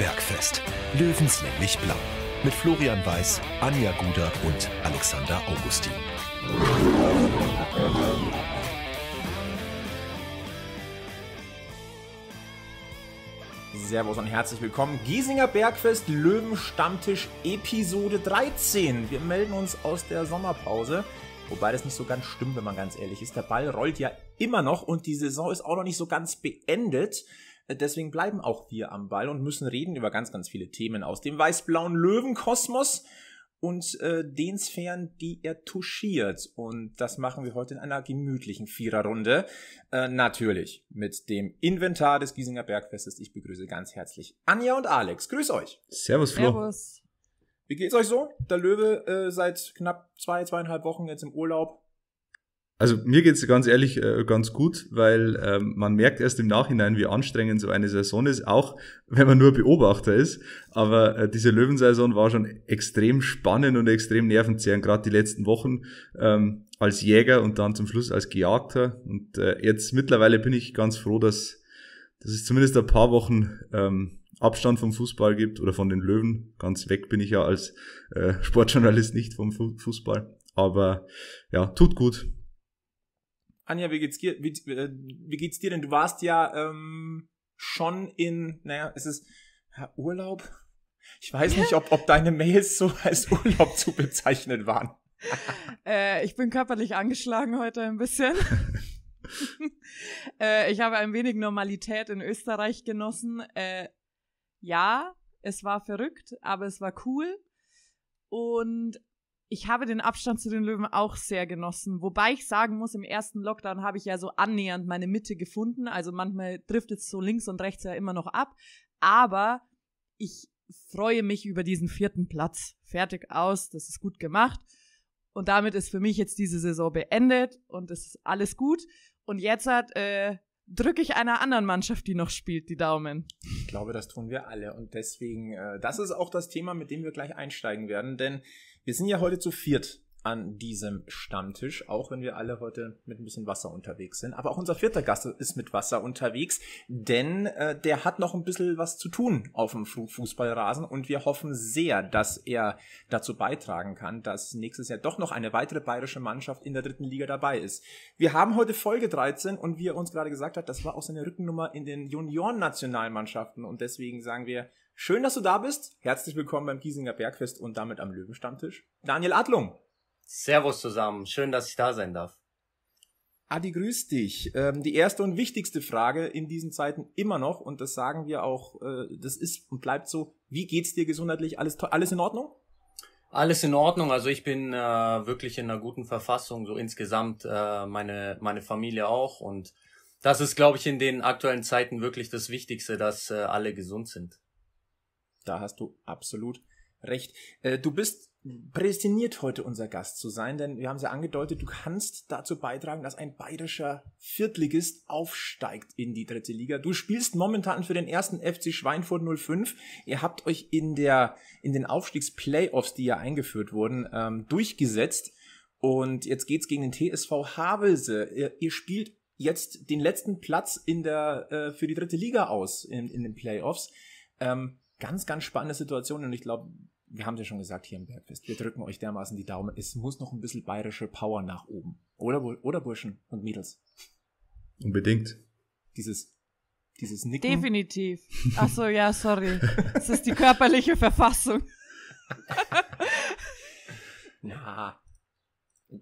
Bergfest. Löwenslänglich blau. Mit Florian Weiß, Anja Guder und Alexander Augustin. Servus und herzlich willkommen. Giesinger Bergfest Löwenstammtisch Episode 13. Wir melden uns aus der Sommerpause. Wobei das nicht so ganz stimmt, wenn man ganz ehrlich ist. Der Ball rollt ja immer noch und die Saison ist auch noch nicht so ganz beendet. Äh, deswegen bleiben auch wir am Ball und müssen reden über ganz, ganz viele Themen aus dem weiß-blauen Löwenkosmos und äh, den Sphären, die er touchiert. Und das machen wir heute in einer gemütlichen Viererrunde. Äh, natürlich mit dem Inventar des Giesinger Bergfestes. Ich begrüße ganz herzlich Anja und Alex. Grüß euch. Servus, Flo. Servus. Wie geht's euch so? Der Löwe äh, seit knapp zwei, zweieinhalb Wochen jetzt im Urlaub. Also mir geht's ganz ehrlich äh, ganz gut, weil ähm, man merkt erst im Nachhinein, wie anstrengend so eine Saison ist, auch wenn man nur Beobachter ist. Aber äh, diese Löwensaison war schon extrem spannend und extrem nervenzehrend, gerade die letzten Wochen ähm, als Jäger und dann zum Schluss als Gejagter. Und äh, jetzt mittlerweile bin ich ganz froh, dass, dass es zumindest ein paar Wochen ähm, Abstand vom Fußball gibt oder von den Löwen. Ganz weg bin ich ja als Sportjournalist nicht vom Fußball. Aber ja, tut gut Anja, wie geht's dir, wie, äh, wie geht's dir denn? Du warst ja ähm, schon in, naja, es ist ja, Urlaub. Ich weiß nicht, ob, ob deine Mails so als Urlaub zu bezeichnen waren. äh, ich bin körperlich angeschlagen heute ein bisschen. äh, ich habe ein wenig Normalität in Österreich genossen. Äh, ja, es war verrückt, aber es war cool. Und ich habe den Abstand zu den Löwen auch sehr genossen. Wobei ich sagen muss, im ersten Lockdown habe ich ja so annähernd meine Mitte gefunden. Also manchmal driftet es so links und rechts ja immer noch ab. Aber ich freue mich über diesen vierten Platz. Fertig aus, das ist gut gemacht. Und damit ist für mich jetzt diese Saison beendet und es ist alles gut. Und jetzt hat, äh, drücke ich einer anderen Mannschaft, die noch spielt, die Daumen. Ich glaube, das tun wir alle. Und deswegen, äh, das ist auch das Thema, mit dem wir gleich einsteigen werden. Denn wir sind ja heute zu viert an diesem Stammtisch, auch wenn wir alle heute mit ein bisschen Wasser unterwegs sind. Aber auch unser vierter Gast ist mit Wasser unterwegs, denn äh, der hat noch ein bisschen was zu tun auf dem Fußballrasen und wir hoffen sehr, dass er dazu beitragen kann, dass nächstes Jahr doch noch eine weitere bayerische Mannschaft in der dritten Liga dabei ist. Wir haben heute Folge 13 und wie er uns gerade gesagt hat, das war auch seine Rückennummer in den Juniorennationalmannschaften und deswegen sagen wir, Schön, dass du da bist. Herzlich willkommen beim Giesinger Bergfest und damit am Löwenstammtisch. Daniel Adlung. Servus zusammen. Schön, dass ich da sein darf. Adi, grüß dich. Ähm, die erste und wichtigste Frage in diesen Zeiten immer noch, und das sagen wir auch, äh, das ist und bleibt so, wie geht's dir gesundheitlich? Alles, alles in Ordnung? Alles in Ordnung. Also ich bin äh, wirklich in einer guten Verfassung, so insgesamt äh, meine, meine Familie auch. Und das ist, glaube ich, in den aktuellen Zeiten wirklich das Wichtigste, dass äh, alle gesund sind. Da hast du absolut recht. Äh, du bist prädestiniert, heute unser Gast zu sein, denn wir haben es ja angedeutet, du kannst dazu beitragen, dass ein bayerischer Viertligist aufsteigt in die dritte Liga. Du spielst momentan für den ersten FC Schweinfurt 05. Ihr habt euch in der, in den Aufstiegsplayoffs, die ja eingeführt wurden, ähm, durchgesetzt. Und jetzt geht's gegen den TSV Havelse. Ihr, ihr spielt jetzt den letzten Platz in der, äh, für die dritte Liga aus in, in den Playoffs. Ähm, ganz, ganz spannende Situation und ich glaube, wir haben es ja schon gesagt hier im Bergfest, wir drücken euch dermaßen die Daumen. Es muss noch ein bisschen bayerische Power nach oben. Oder, oder Burschen und Mädels. Unbedingt. Dieses, dieses Nicken. Definitiv. Ach so, ja, sorry. Es ist die körperliche Verfassung. ja.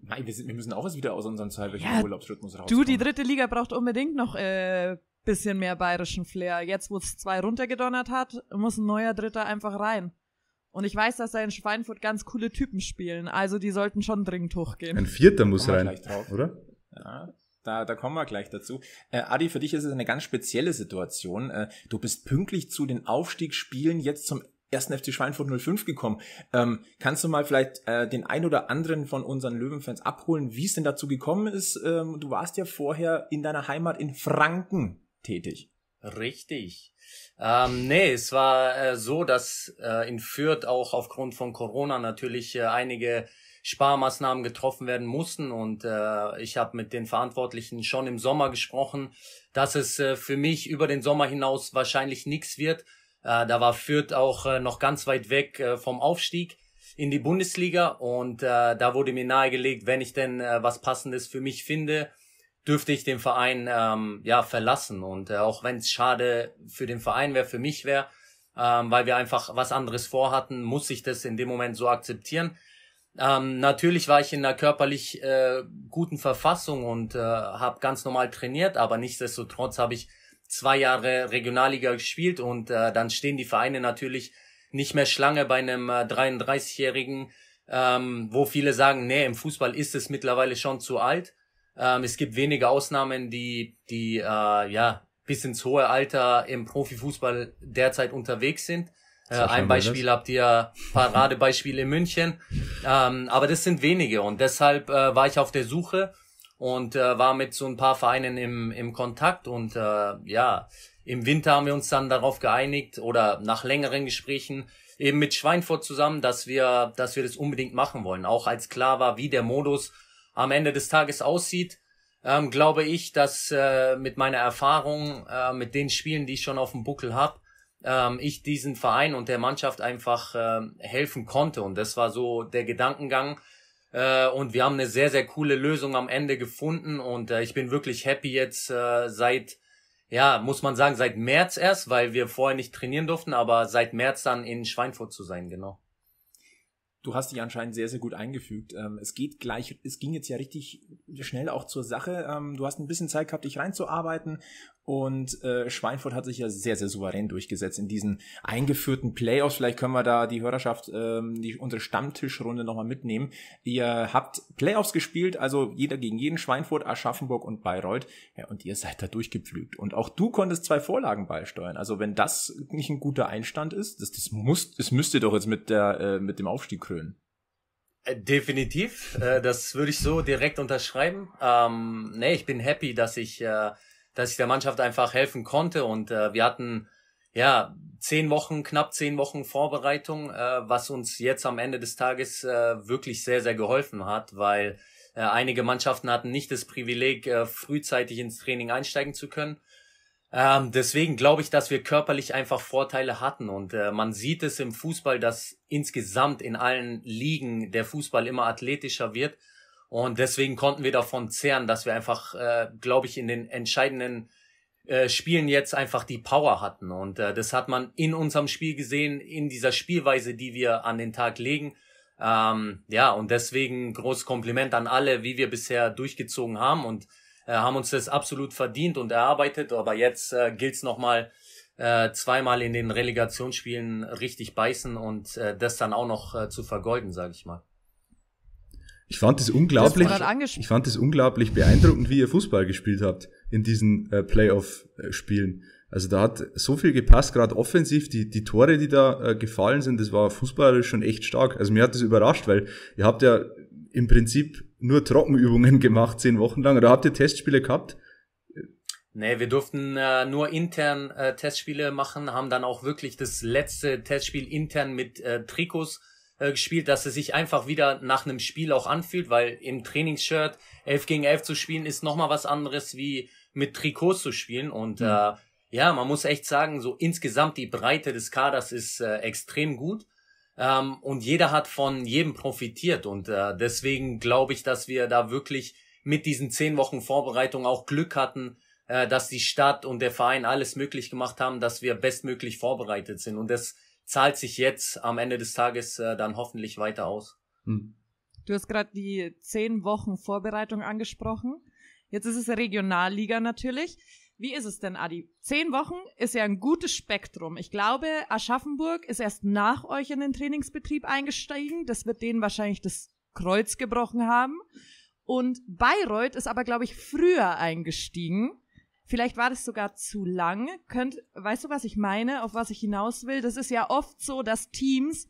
Nein, wir, sind, wir müssen auch was wieder aus unserem zweiwöchigen ja, Urlaubsrhythmus raus. Du, die dritte Liga braucht unbedingt noch äh, bisschen mehr bayerischen Flair. Jetzt, wo es zwei runtergedonnert hat, muss ein neuer Dritter einfach rein. Und ich weiß, dass da in Schweinfurt ganz coole Typen spielen. Also die sollten schon dringend hochgehen. Ein Vierter muss rein, drauf. oder? Ja, da, da kommen wir gleich dazu. Äh, Adi, für dich ist es eine ganz spezielle Situation. Äh, du bist pünktlich zu den Aufstiegsspielen jetzt zum ersten FC Schweinfurt 05 gekommen. Ähm, kannst du mal vielleicht äh, den ein oder anderen von unseren Löwenfans abholen, wie es denn dazu gekommen ist? Ähm, du warst ja vorher in deiner Heimat in Franken tätig. Richtig. Ähm, nee, es war äh, so, dass äh, in Fürth auch aufgrund von Corona natürlich äh, einige Sparmaßnahmen getroffen werden mussten. Und äh, ich habe mit den Verantwortlichen schon im Sommer gesprochen, dass es äh, für mich über den Sommer hinaus wahrscheinlich nichts wird. Äh, da war Fürth auch äh, noch ganz weit weg äh, vom Aufstieg in die Bundesliga. Und äh, da wurde mir nahegelegt, wenn ich denn äh, was Passendes für mich finde, dürfte ich den Verein ähm, ja verlassen. Und äh, auch wenn es schade für den Verein wäre, für mich wäre, ähm, weil wir einfach was anderes vorhatten, muss ich das in dem Moment so akzeptieren. Ähm, natürlich war ich in einer körperlich äh, guten Verfassung und äh, habe ganz normal trainiert, aber nichtsdestotrotz habe ich zwei Jahre Regionalliga gespielt und äh, dann stehen die Vereine natürlich nicht mehr Schlange bei einem äh, 33-Jährigen, ähm, wo viele sagen, nee, im Fußball ist es mittlerweile schon zu alt. Ähm, es gibt wenige Ausnahmen, die, die äh, ja bis ins hohe Alter im Profifußball derzeit unterwegs sind. Äh, ein Beispiel das. habt ihr, Paradebeispiel in München. Ähm, aber das sind wenige und deshalb äh, war ich auf der Suche und äh, war mit so ein paar Vereinen im, im Kontakt und äh, ja, im Winter haben wir uns dann darauf geeinigt oder nach längeren Gesprächen eben mit Schweinfurt zusammen, dass wir, dass wir das unbedingt machen wollen. Auch als klar war, wie der Modus am Ende des Tages aussieht, ähm, glaube ich, dass äh, mit meiner Erfahrung, äh, mit den Spielen, die ich schon auf dem Buckel habe, ähm, ich diesen Verein und der Mannschaft einfach äh, helfen konnte. Und das war so der Gedankengang. Äh, und wir haben eine sehr, sehr coole Lösung am Ende gefunden. Und äh, ich bin wirklich happy jetzt äh, seit, ja, muss man sagen, seit März erst, weil wir vorher nicht trainieren durften, aber seit März dann in Schweinfurt zu sein, genau. Du hast dich anscheinend sehr, sehr gut eingefügt. Ähm, es geht gleich, es ging jetzt ja richtig schnell auch zur Sache. Ähm, du hast ein bisschen Zeit gehabt, dich reinzuarbeiten und äh, Schweinfurt hat sich ja sehr, sehr souverän durchgesetzt in diesen eingeführten Playoffs. Vielleicht können wir da die Hörerschaft, ähm, die, unsere Stammtischrunde nochmal mitnehmen. Ihr habt Playoffs gespielt, also jeder gegen jeden, Schweinfurt, Aschaffenburg und Bayreuth. Ja, und ihr seid da durchgepflügt. Und auch du konntest zwei Vorlagen beisteuern. Also wenn das nicht ein guter Einstand ist, das, das, muss, das müsst ihr doch jetzt mit, der, äh, mit dem Aufstieg krönen. Äh, definitiv, äh, das würde ich so direkt unterschreiben. Ähm, nee, ich bin happy, dass ich äh, dass ich der Mannschaft einfach helfen konnte. Und äh, wir hatten ja zehn Wochen, knapp zehn Wochen Vorbereitung, äh, was uns jetzt am Ende des Tages äh, wirklich sehr, sehr geholfen hat, weil äh, einige Mannschaften hatten nicht das Privileg, äh, frühzeitig ins Training einsteigen zu können. Ähm, deswegen glaube ich, dass wir körperlich einfach Vorteile hatten und äh, man sieht es im Fußball, dass insgesamt in allen Ligen der Fußball immer athletischer wird und deswegen konnten wir davon zehren, dass wir einfach, äh, glaube ich, in den entscheidenden äh, Spielen jetzt einfach die Power hatten. Und äh, das hat man in unserem Spiel gesehen, in dieser Spielweise, die wir an den Tag legen. Ähm, ja, und deswegen großes Kompliment an alle, wie wir bisher durchgezogen haben und äh, haben uns das absolut verdient und erarbeitet. Aber jetzt äh, gilt es nochmal äh, zweimal in den Relegationsspielen richtig beißen und äh, das dann auch noch äh, zu vergolden, sage ich mal. Ich fand es unglaublich, ich fand es unglaublich beeindruckend, wie ihr Fußball gespielt habt in diesen äh, Playoff-Spielen. Also da hat so viel gepasst, gerade offensiv, die, die Tore, die da äh, gefallen sind, das war fußballerisch schon echt stark. Also mir hat das überrascht, weil ihr habt ja im Prinzip nur Trockenübungen gemacht, zehn Wochen lang. Oder habt ihr Testspiele gehabt? Nee, wir durften äh, nur intern äh, Testspiele machen, haben dann auch wirklich das letzte Testspiel intern mit äh, Trikots äh, gespielt, dass es sich einfach wieder nach einem Spiel auch anfühlt, weil im Trainingsshirt 11 gegen 11 zu spielen ist nochmal was anderes wie mit Trikots zu spielen und mhm. äh, ja, man muss echt sagen, so insgesamt die Breite des Kaders ist äh, extrem gut. Ähm, und jeder hat von jedem profitiert. Und äh, deswegen glaube ich, dass wir da wirklich mit diesen zehn Wochen Vorbereitung auch Glück hatten, äh, dass die Stadt und der Verein alles möglich gemacht haben, dass wir bestmöglich vorbereitet sind. Und das zahlt sich jetzt am Ende des Tages äh, dann hoffentlich weiter aus. Hm. Du hast gerade die zehn Wochen Vorbereitung angesprochen. Jetzt ist es Regionalliga natürlich. Wie ist es denn, Adi? Zehn Wochen ist ja ein gutes Spektrum. Ich glaube, Aschaffenburg ist erst nach euch in den Trainingsbetrieb eingestiegen. Das wird denen wahrscheinlich das Kreuz gebrochen haben. Und Bayreuth ist aber, glaube ich, früher eingestiegen. Vielleicht war das sogar zu lang. Könnt, weißt du, was ich meine, auf was ich hinaus will? Das ist ja oft so, dass Teams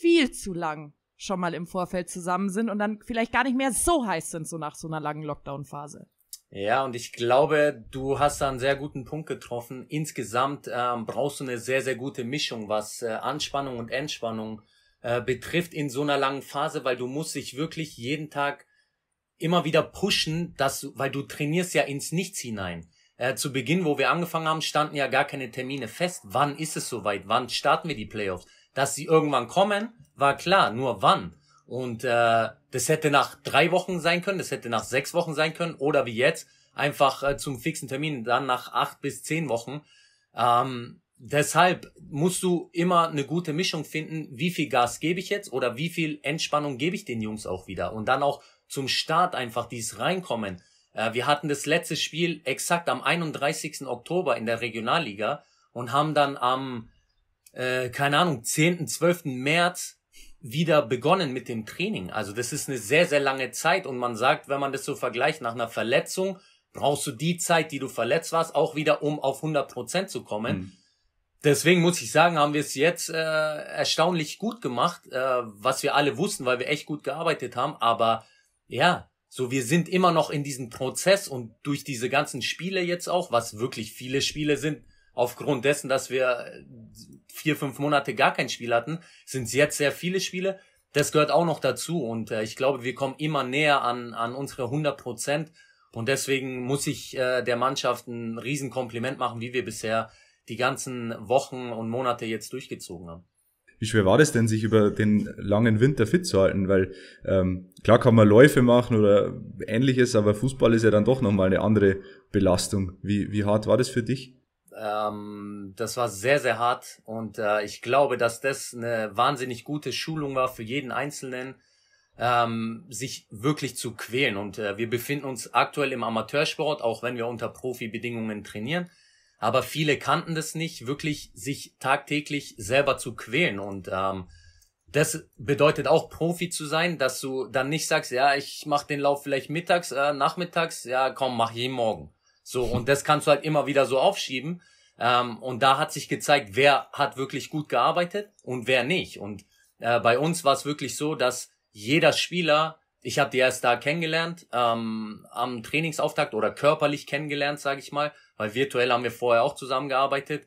viel zu lang schon mal im Vorfeld zusammen sind und dann vielleicht gar nicht mehr so heiß sind, so nach so einer langen Lockdown-Phase. Ja, und ich glaube, du hast da einen sehr guten Punkt getroffen. Insgesamt ähm, brauchst du eine sehr, sehr gute Mischung, was äh, Anspannung und Entspannung äh, betrifft in so einer langen Phase, weil du musst dich wirklich jeden Tag immer wieder pushen, dass, weil du trainierst ja ins Nichts hinein äh, zu Beginn, wo wir angefangen haben, standen ja gar keine Termine fest. Wann ist es soweit? Wann starten wir die Playoffs? Dass sie irgendwann kommen, war klar, nur wann. Und äh, das hätte nach drei Wochen sein können, das hätte nach sechs Wochen sein können oder wie jetzt, einfach äh, zum fixen Termin, dann nach acht bis zehn Wochen. Ähm, deshalb musst du immer eine gute Mischung finden, wie viel Gas gebe ich jetzt oder wie viel Entspannung gebe ich den Jungs auch wieder. Und dann auch zum Start einfach dies reinkommen. Äh, wir hatten das letzte Spiel exakt am 31. Oktober in der Regionalliga und haben dann am, äh, keine Ahnung, 10., 12. März wieder begonnen mit dem Training. Also das ist eine sehr, sehr lange Zeit und man sagt, wenn man das so vergleicht, nach einer Verletzung brauchst du die Zeit, die du verletzt warst, auch wieder, um auf 100 Prozent zu kommen. Mhm. Deswegen muss ich sagen, haben wir es jetzt äh, erstaunlich gut gemacht, äh, was wir alle wussten, weil wir echt gut gearbeitet haben. Aber ja, so, wir sind immer noch in diesem Prozess und durch diese ganzen Spiele jetzt auch, was wirklich viele Spiele sind, aufgrund dessen, dass wir äh, vier, fünf Monate gar kein Spiel hatten, sind es jetzt sehr viele Spiele. Das gehört auch noch dazu und äh, ich glaube, wir kommen immer näher an, an unsere 100 Prozent und deswegen muss ich äh, der Mannschaft ein Riesenkompliment machen, wie wir bisher die ganzen Wochen und Monate jetzt durchgezogen haben wie schwer war das denn, sich über den langen Winter fit zu halten? Weil ähm, klar kann man Läufe machen oder ähnliches, aber Fußball ist ja dann doch nochmal eine andere Belastung. Wie, wie hart war das für dich? Ähm, das war sehr, sehr hart und äh, ich glaube, dass das eine wahnsinnig gute Schulung war für jeden Einzelnen, ähm, sich wirklich zu quälen. Und äh, wir befinden uns aktuell im Amateursport, auch wenn wir unter Profibedingungen trainieren aber viele kannten das nicht, wirklich sich tagtäglich selber zu quälen. Und ähm, das bedeutet auch Profi zu sein, dass du dann nicht sagst, ja, ich mache den Lauf vielleicht mittags, äh, nachmittags, ja, komm, mach jeden Morgen. So, und das kannst du halt immer wieder so aufschieben. Ähm, und da hat sich gezeigt, wer hat wirklich gut gearbeitet und wer nicht. Und äh, bei uns war es wirklich so, dass jeder Spieler ich habe die erst da kennengelernt, ähm, am Trainingsauftakt oder körperlich kennengelernt, sage ich mal, weil virtuell haben wir vorher auch zusammengearbeitet.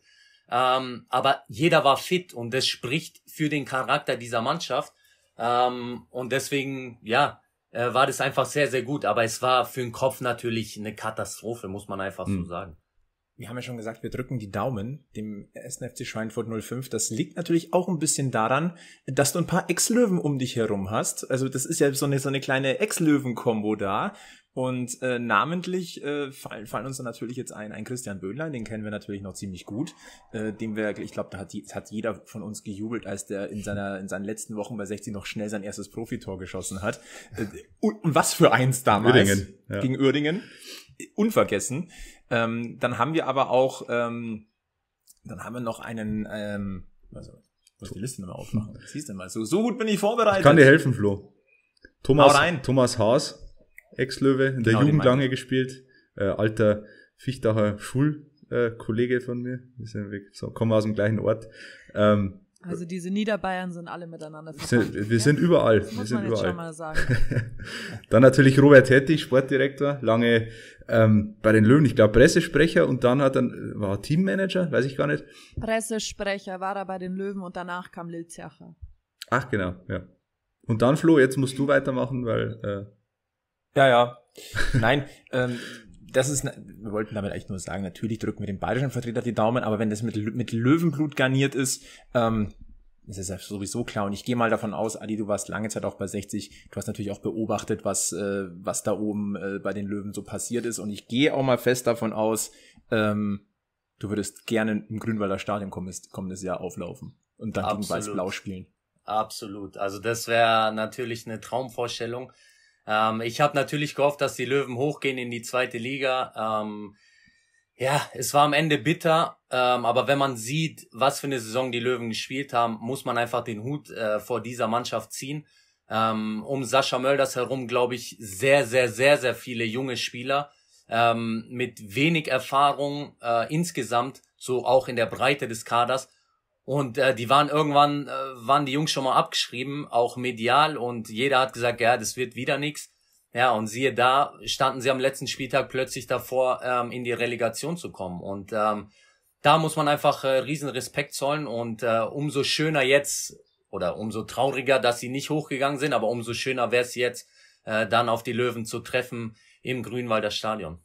Ähm, aber jeder war fit und das spricht für den Charakter dieser Mannschaft. Ähm, und deswegen, ja, äh, war das einfach sehr, sehr gut. Aber es war für den Kopf natürlich eine Katastrophe, muss man einfach mhm. so hm. sagen wir haben ja schon gesagt, wir drücken die Daumen dem SNFC Schweinfurt 05. Das liegt natürlich auch ein bisschen daran, dass du ein paar Ex-Löwen um dich herum hast. Also das ist ja so eine, so eine kleine Ex-Löwen-Kombo da. Und äh, namentlich äh, fallen, fallen uns dann natürlich jetzt ein, ein Christian Böhnlein, den kennen wir natürlich noch ziemlich gut, äh, dem wir, ich glaube, da hat, die, hat jeder von uns gejubelt, als der in, seiner, in seinen letzten Wochen bei 60 noch schnell sein erstes Profitor geschossen hat. Äh, und was für eins damals Uerdingen, ja. gegen Uerdingen äh, unvergessen. Ähm, dann haben wir aber auch, ähm, dann haben wir noch einen, ähm, also, muss die Liste nochmal aufmachen. Siehst du mal, so, so gut bin ich vorbereitet. Ich kann dir helfen, Flo. Thomas, Thomas Haas, Ex-Löwe, in genau, der Jugend lange gespielt, äh, alter Fichtacher Schulkollege äh, von mir. Wir sind, weg, so, kommen aus dem gleichen Ort. Ähm, also diese Niederbayern sind alle miteinander verbunden. Wir, wir sind überall. Das muss wir man jetzt schon mal sagen. dann natürlich Robert Hettig, Sportdirektor, lange ähm, bei den Löwen, ich glaube Pressesprecher und dann hat dann war Teammanager, weiß ich gar nicht. Pressesprecher war er bei den Löwen und danach kam Lil Zercher. Ach genau, ja. Und dann Flo, jetzt musst du weitermachen, weil äh, ja ja. Nein, ähm, das ist, wir wollten damit eigentlich nur sagen, natürlich drücken wir dem bayerischen Vertreter die Daumen, aber wenn das mit, mit Löwenblut garniert ist, ähm, ist es ja sowieso klar. Und ich gehe mal davon aus, Adi, du warst lange Zeit auch bei 60. Du hast natürlich auch beobachtet, was, äh, was da oben äh, bei den Löwen so passiert ist. Und ich gehe auch mal fest davon aus, ähm, du würdest gerne im Grünwalder Stadion kommendes, Jahr auflaufen und dann Absolut. gegen Weiß-Blau spielen. Absolut. Also das wäre natürlich eine Traumvorstellung. Ähm, ich habe natürlich gehofft, dass die Löwen hochgehen in die zweite Liga. Ähm, ja, es war am Ende bitter, ähm, aber wenn man sieht, was für eine Saison die Löwen gespielt haben, muss man einfach den Hut äh, vor dieser Mannschaft ziehen. Ähm, um Sascha Mölders herum, glaube ich, sehr, sehr, sehr, sehr viele junge Spieler ähm, mit wenig Erfahrung äh, insgesamt, so auch in der Breite des Kaders. Und äh, die waren irgendwann, äh, waren die Jungs schon mal abgeschrieben, auch medial. Und jeder hat gesagt, ja, das wird wieder nix. Ja, und siehe da, standen sie am letzten Spieltag plötzlich davor, ähm, in die Relegation zu kommen. Und ähm, da muss man einfach äh, riesen Respekt zollen. Und äh, umso schöner jetzt, oder umso trauriger, dass sie nicht hochgegangen sind, aber umso schöner wäre es jetzt, äh, dann auf die Löwen zu treffen im Grünwalder Stadion.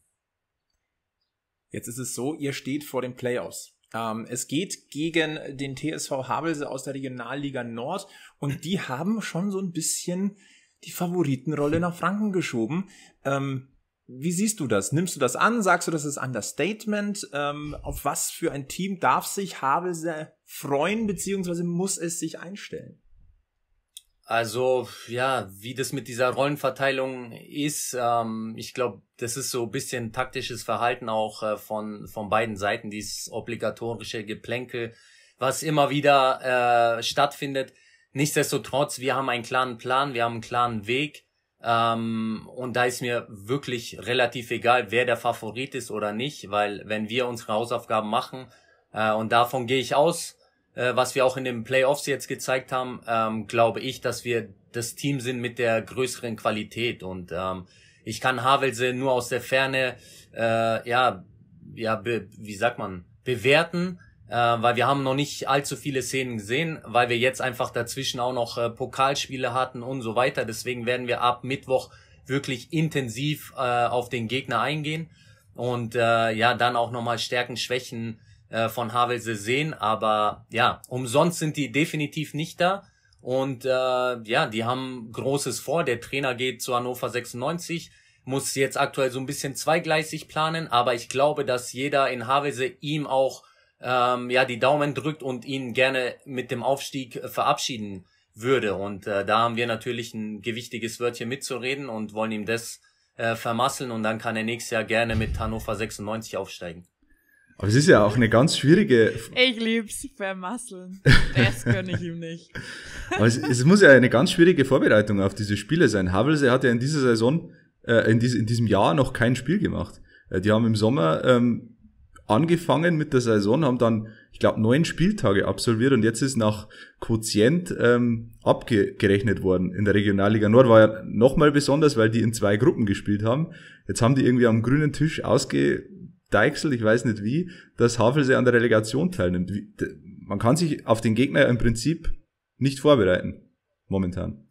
Jetzt ist es so, ihr steht vor den Playoffs. Ähm, es geht gegen den TSV Habelse aus der Regionalliga Nord und die haben schon so ein bisschen die Favoritenrolle nach Franken geschoben. Ähm, wie siehst du das? Nimmst du das an? Sagst du, das ist Understatement? Ähm, auf was für ein Team darf sich Havelse freuen, beziehungsweise muss es sich einstellen? Also ja, wie das mit dieser Rollenverteilung ist, ähm, ich glaube, das ist so ein bisschen taktisches Verhalten auch äh, von, von beiden Seiten, dieses obligatorische Geplänkel, was immer wieder äh, stattfindet. Nichtsdestotrotz, wir haben einen klaren Plan, wir haben einen klaren Weg. Ähm, und da ist mir wirklich relativ egal, wer der Favorit ist oder nicht, weil wenn wir unsere Hausaufgaben machen, äh, und davon gehe ich aus, äh, was wir auch in den Playoffs jetzt gezeigt haben, ähm, glaube ich, dass wir das Team sind mit der größeren Qualität. Und ähm, ich kann Havelse nur aus der Ferne, äh, ja, ja, be, wie sagt man, bewerten, äh, weil wir haben noch nicht allzu viele Szenen gesehen, weil wir jetzt einfach dazwischen auch noch äh, Pokalspiele hatten und so weiter. Deswegen werden wir ab Mittwoch wirklich intensiv äh, auf den Gegner eingehen und äh, ja dann auch nochmal Stärken, Schwächen äh, von Havelse sehen, aber ja, umsonst sind die definitiv nicht da. Und äh, ja, die haben Großes vor. Der Trainer geht zu Hannover 96, muss jetzt aktuell so ein bisschen zweigleisig planen, aber ich glaube, dass jeder in Havelse ihm auch ähm, ja die Daumen drückt und ihn gerne mit dem Aufstieg äh, verabschieden würde. Und äh, da haben wir natürlich ein gewichtiges Wörtchen mitzureden und wollen ihm das äh, vermasseln und dann kann er nächstes Jahr gerne mit Hannover 96 aufsteigen. Aber es ist ja auch eine ganz schwierige. Ich lieb's, vermasseln. Das kann ich ihm nicht. Aber es, es, muss ja eine ganz schwierige Vorbereitung auf diese Spiele sein. Havelse hat ja in dieser Saison, äh, in, dies, in diesem Jahr noch kein Spiel gemacht. Äh, die haben im Sommer ähm, angefangen mit der Saison, haben dann, ich glaube, neun Spieltage absolviert und jetzt ist nach Quotient ähm, abgerechnet worden in der Regionalliga Nord. War ja nochmal besonders, weil die in zwei Gruppen gespielt haben. Jetzt haben die irgendwie am grünen Tisch ausge Deichsel, ich weiß nicht wie, dass Havelse an der Relegation teilnimmt. man kann sich auf den Gegner im Prinzip nicht vorbereiten, momentan.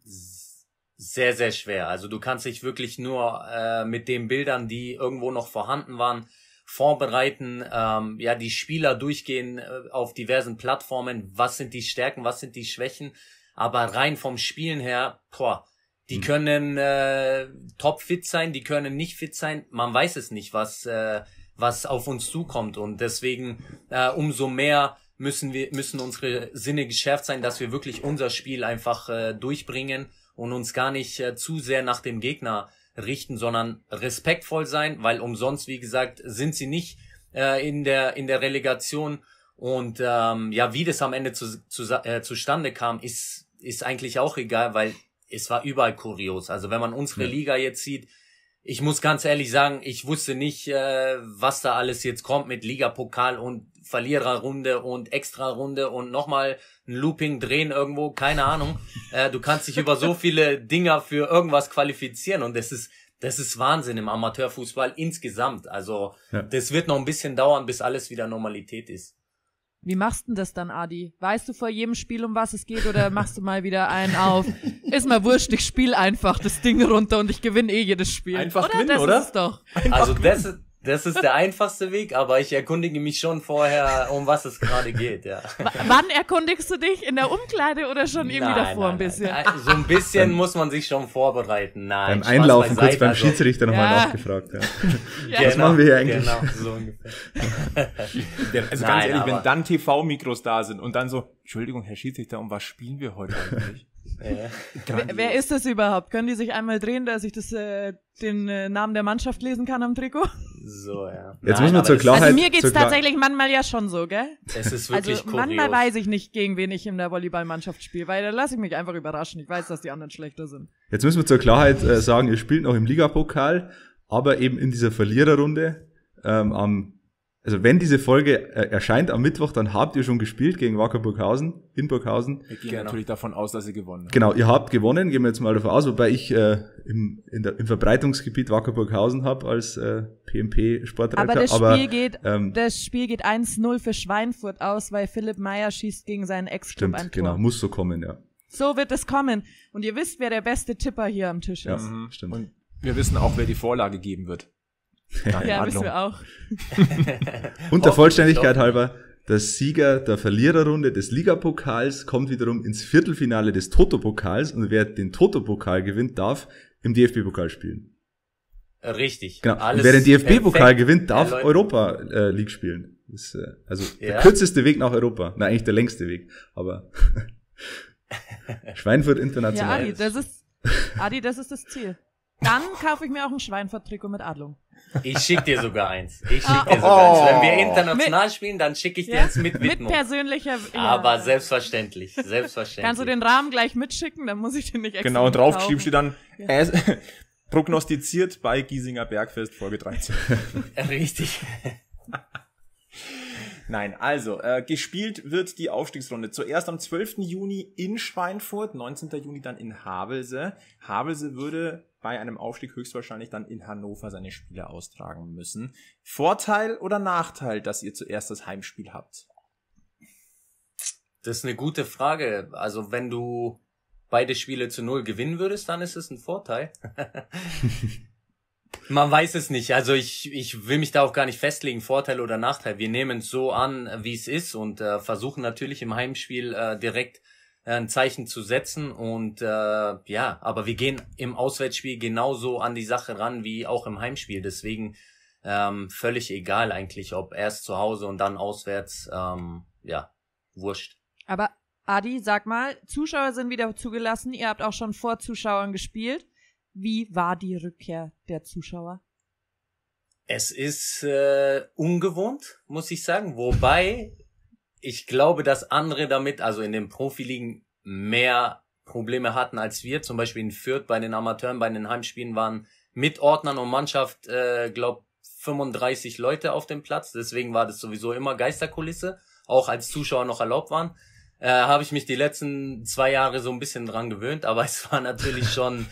Sehr, sehr schwer. Also du kannst dich wirklich nur äh, mit den Bildern, die irgendwo noch vorhanden waren, vorbereiten, ähm, ja, die Spieler durchgehen äh, auf diversen Plattformen, was sind die Stärken, was sind die Schwächen, aber rein vom Spielen her, boah, die hm. können äh, top fit sein, die können nicht fit sein. Man weiß es nicht, was äh, was auf uns zukommt. Und deswegen äh, umso mehr müssen wir müssen unsere Sinne geschärft sein, dass wir wirklich unser Spiel einfach äh, durchbringen und uns gar nicht äh, zu sehr nach dem Gegner richten, sondern respektvoll sein, weil umsonst wie gesagt sind sie nicht äh, in der in der Relegation und ähm, ja, wie das am Ende zu, zu, äh, zustande kam, ist ist eigentlich auch egal, weil es war überall kurios. Also wenn man unsere Liga jetzt sieht, ich muss ganz ehrlich sagen, ich wusste nicht, äh, was da alles jetzt kommt mit Ligapokal und Verliererrunde und Extrarunde und nochmal ein Looping drehen irgendwo, keine Ahnung. äh, du kannst dich über so viele Dinger für irgendwas qualifizieren und das ist, das ist Wahnsinn im Amateurfußball insgesamt. Also ja. das wird noch ein bisschen dauern, bis alles wieder Normalität ist. Wie machst du denn das dann, Adi? Weißt du vor jedem Spiel, um was es geht, oder machst du mal wieder einen auf? Ist mal wurscht, ich spiele einfach das Ding runter und ich gewinne eh jedes Spiel. Einfach oder? gewinnen, das oder? Ist es doch. Einfach also gewinnen. das, das ist der einfachste Weg, aber ich erkundige mich schon vorher, um was es gerade geht, ja. W wann erkundigst du dich? In der Umkleide oder schon irgendwie nein, davor nein, ein bisschen? Nein, äh, so ein bisschen muss man sich schon vorbereiten. Nein, beim Einlaufen kurz beim also. Schiedsrichter nochmal ja. nachgefragt. Ja. ja. Was genau, machen wir hier eigentlich? Genau, so ungefähr. also ganz ehrlich, wenn dann TV-Mikros da sind und dann so, Entschuldigung, Herr Schiedsrichter, um was spielen wir heute eigentlich? Äh. Wer, ist das überhaupt? Können die sich einmal drehen, dass ich das, äh, den äh, Namen der Mannschaft lesen kann am Trikot? So, ja. Jetzt Nein, müssen wir zur Klarheit. Also mir geht's tatsächlich manchmal ja schon so, gell? Es ist also wirklich Also manchmal kurios. weiß ich nicht, gegen wen ich in der Volleyballmannschaft spiele, weil da lasse ich mich einfach überraschen. Ich weiß, dass die anderen schlechter sind. Jetzt müssen wir zur Klarheit äh, sagen, ihr spielt noch im Ligapokal, aber eben in dieser Verliererrunde ähm, am also wenn diese Folge äh, erscheint am Mittwoch, dann habt ihr schon gespielt gegen Wacker Burghausen, in Burghausen. Wir gehen genau. natürlich davon aus, dass ihr gewonnen habt. Genau, ihr habt gewonnen, gehen wir jetzt mal davon aus, wobei ich äh, im, der, im Verbreitungsgebiet Wacker Burghausen habe als äh, PMP-Sportreiter. Aber, das Spiel, geht, ähm, das Spiel geht 1-0 für Schweinfurt aus, weil Philipp Meyer schießt gegen seinen ex Stimmt, ein Tor. genau, muss so kommen, ja. So wird es kommen. Und ihr wisst, wer der beste Tipper hier am Tisch ist. Ja, stimmt. Und wir wissen auch, wer die Vorlage geben wird. Ja, ja wissen wir auch. Und der Vollständigkeit halber, der Sieger der Verliererrunde des Ligapokals kommt wiederum ins Viertelfinale des Toto-Pokals und wer den Toto-Pokal gewinnt, darf im DFB-Pokal spielen. Richtig. Genau. Alles und wer den DFB-Pokal gewinnt, darf ja, Europa äh, League spielen. Das ist, äh, also ja. der kürzeste Weg nach Europa. Na, eigentlich der längste Weg, aber Schweinfurt international. Ja, Adi, das ist Adi, das ist das Ziel. Dann kaufe ich mir auch ein Schweinfurt-Trikot mit Adlung. Ich schick dir sogar eins. Ich ah, schick dir sogar eins. Wenn wir oh. international mit, spielen, dann schicke ich dir ja? eins mit Widmung. Mit persönlicher ja. Aber selbstverständlich, selbstverständlich. Kannst du den Rahmen gleich mitschicken, dann muss ich den nicht genau, extra Genau, und draufgeschrieben steht dann ja. Äh, prognostiziert bei Giesinger Bergfest Folge 13. Richtig. Nein, also, äh, gespielt wird die Aufstiegsrunde. Zuerst am 12. Juni in Schweinfurt, 19. Juni dann in Havelse. Havelse würde bei einem Aufstieg höchstwahrscheinlich dann in Hannover seine Spiele austragen müssen. Vorteil oder Nachteil, dass ihr zuerst das Heimspiel habt? Das ist eine gute Frage. Also wenn du beide Spiele zu null gewinnen würdest, dann ist es ein Vorteil. Man weiß es nicht. Also ich, ich will mich da auch gar nicht festlegen, Vorteil oder Nachteil. Wir nehmen es so an, wie es ist und äh, versuchen natürlich im Heimspiel äh, direkt äh, ein Zeichen zu setzen. Und äh, ja, aber wir gehen im Auswärtsspiel genauso an die Sache ran wie auch im Heimspiel. Deswegen ähm, völlig egal eigentlich, ob erst zu Hause und dann auswärts. Ähm, ja, wurscht. Aber Adi, sag mal, Zuschauer sind wieder zugelassen. Ihr habt auch schon vor Zuschauern gespielt. Wie war die Rückkehr der Zuschauer? Es ist äh, ungewohnt, muss ich sagen. Wobei ich glaube, dass andere damit, also in den Profiligen, mehr Probleme hatten als wir. Zum Beispiel in Fürth bei den Amateuren, bei den Heimspielen waren mit Ordnern und Mannschaft, äh, glaub, 35 Leute auf dem Platz. Deswegen war das sowieso immer Geisterkulisse, auch als Zuschauer noch erlaubt waren. Äh, Habe ich mich die letzten zwei Jahre so ein bisschen dran gewöhnt, aber es war natürlich schon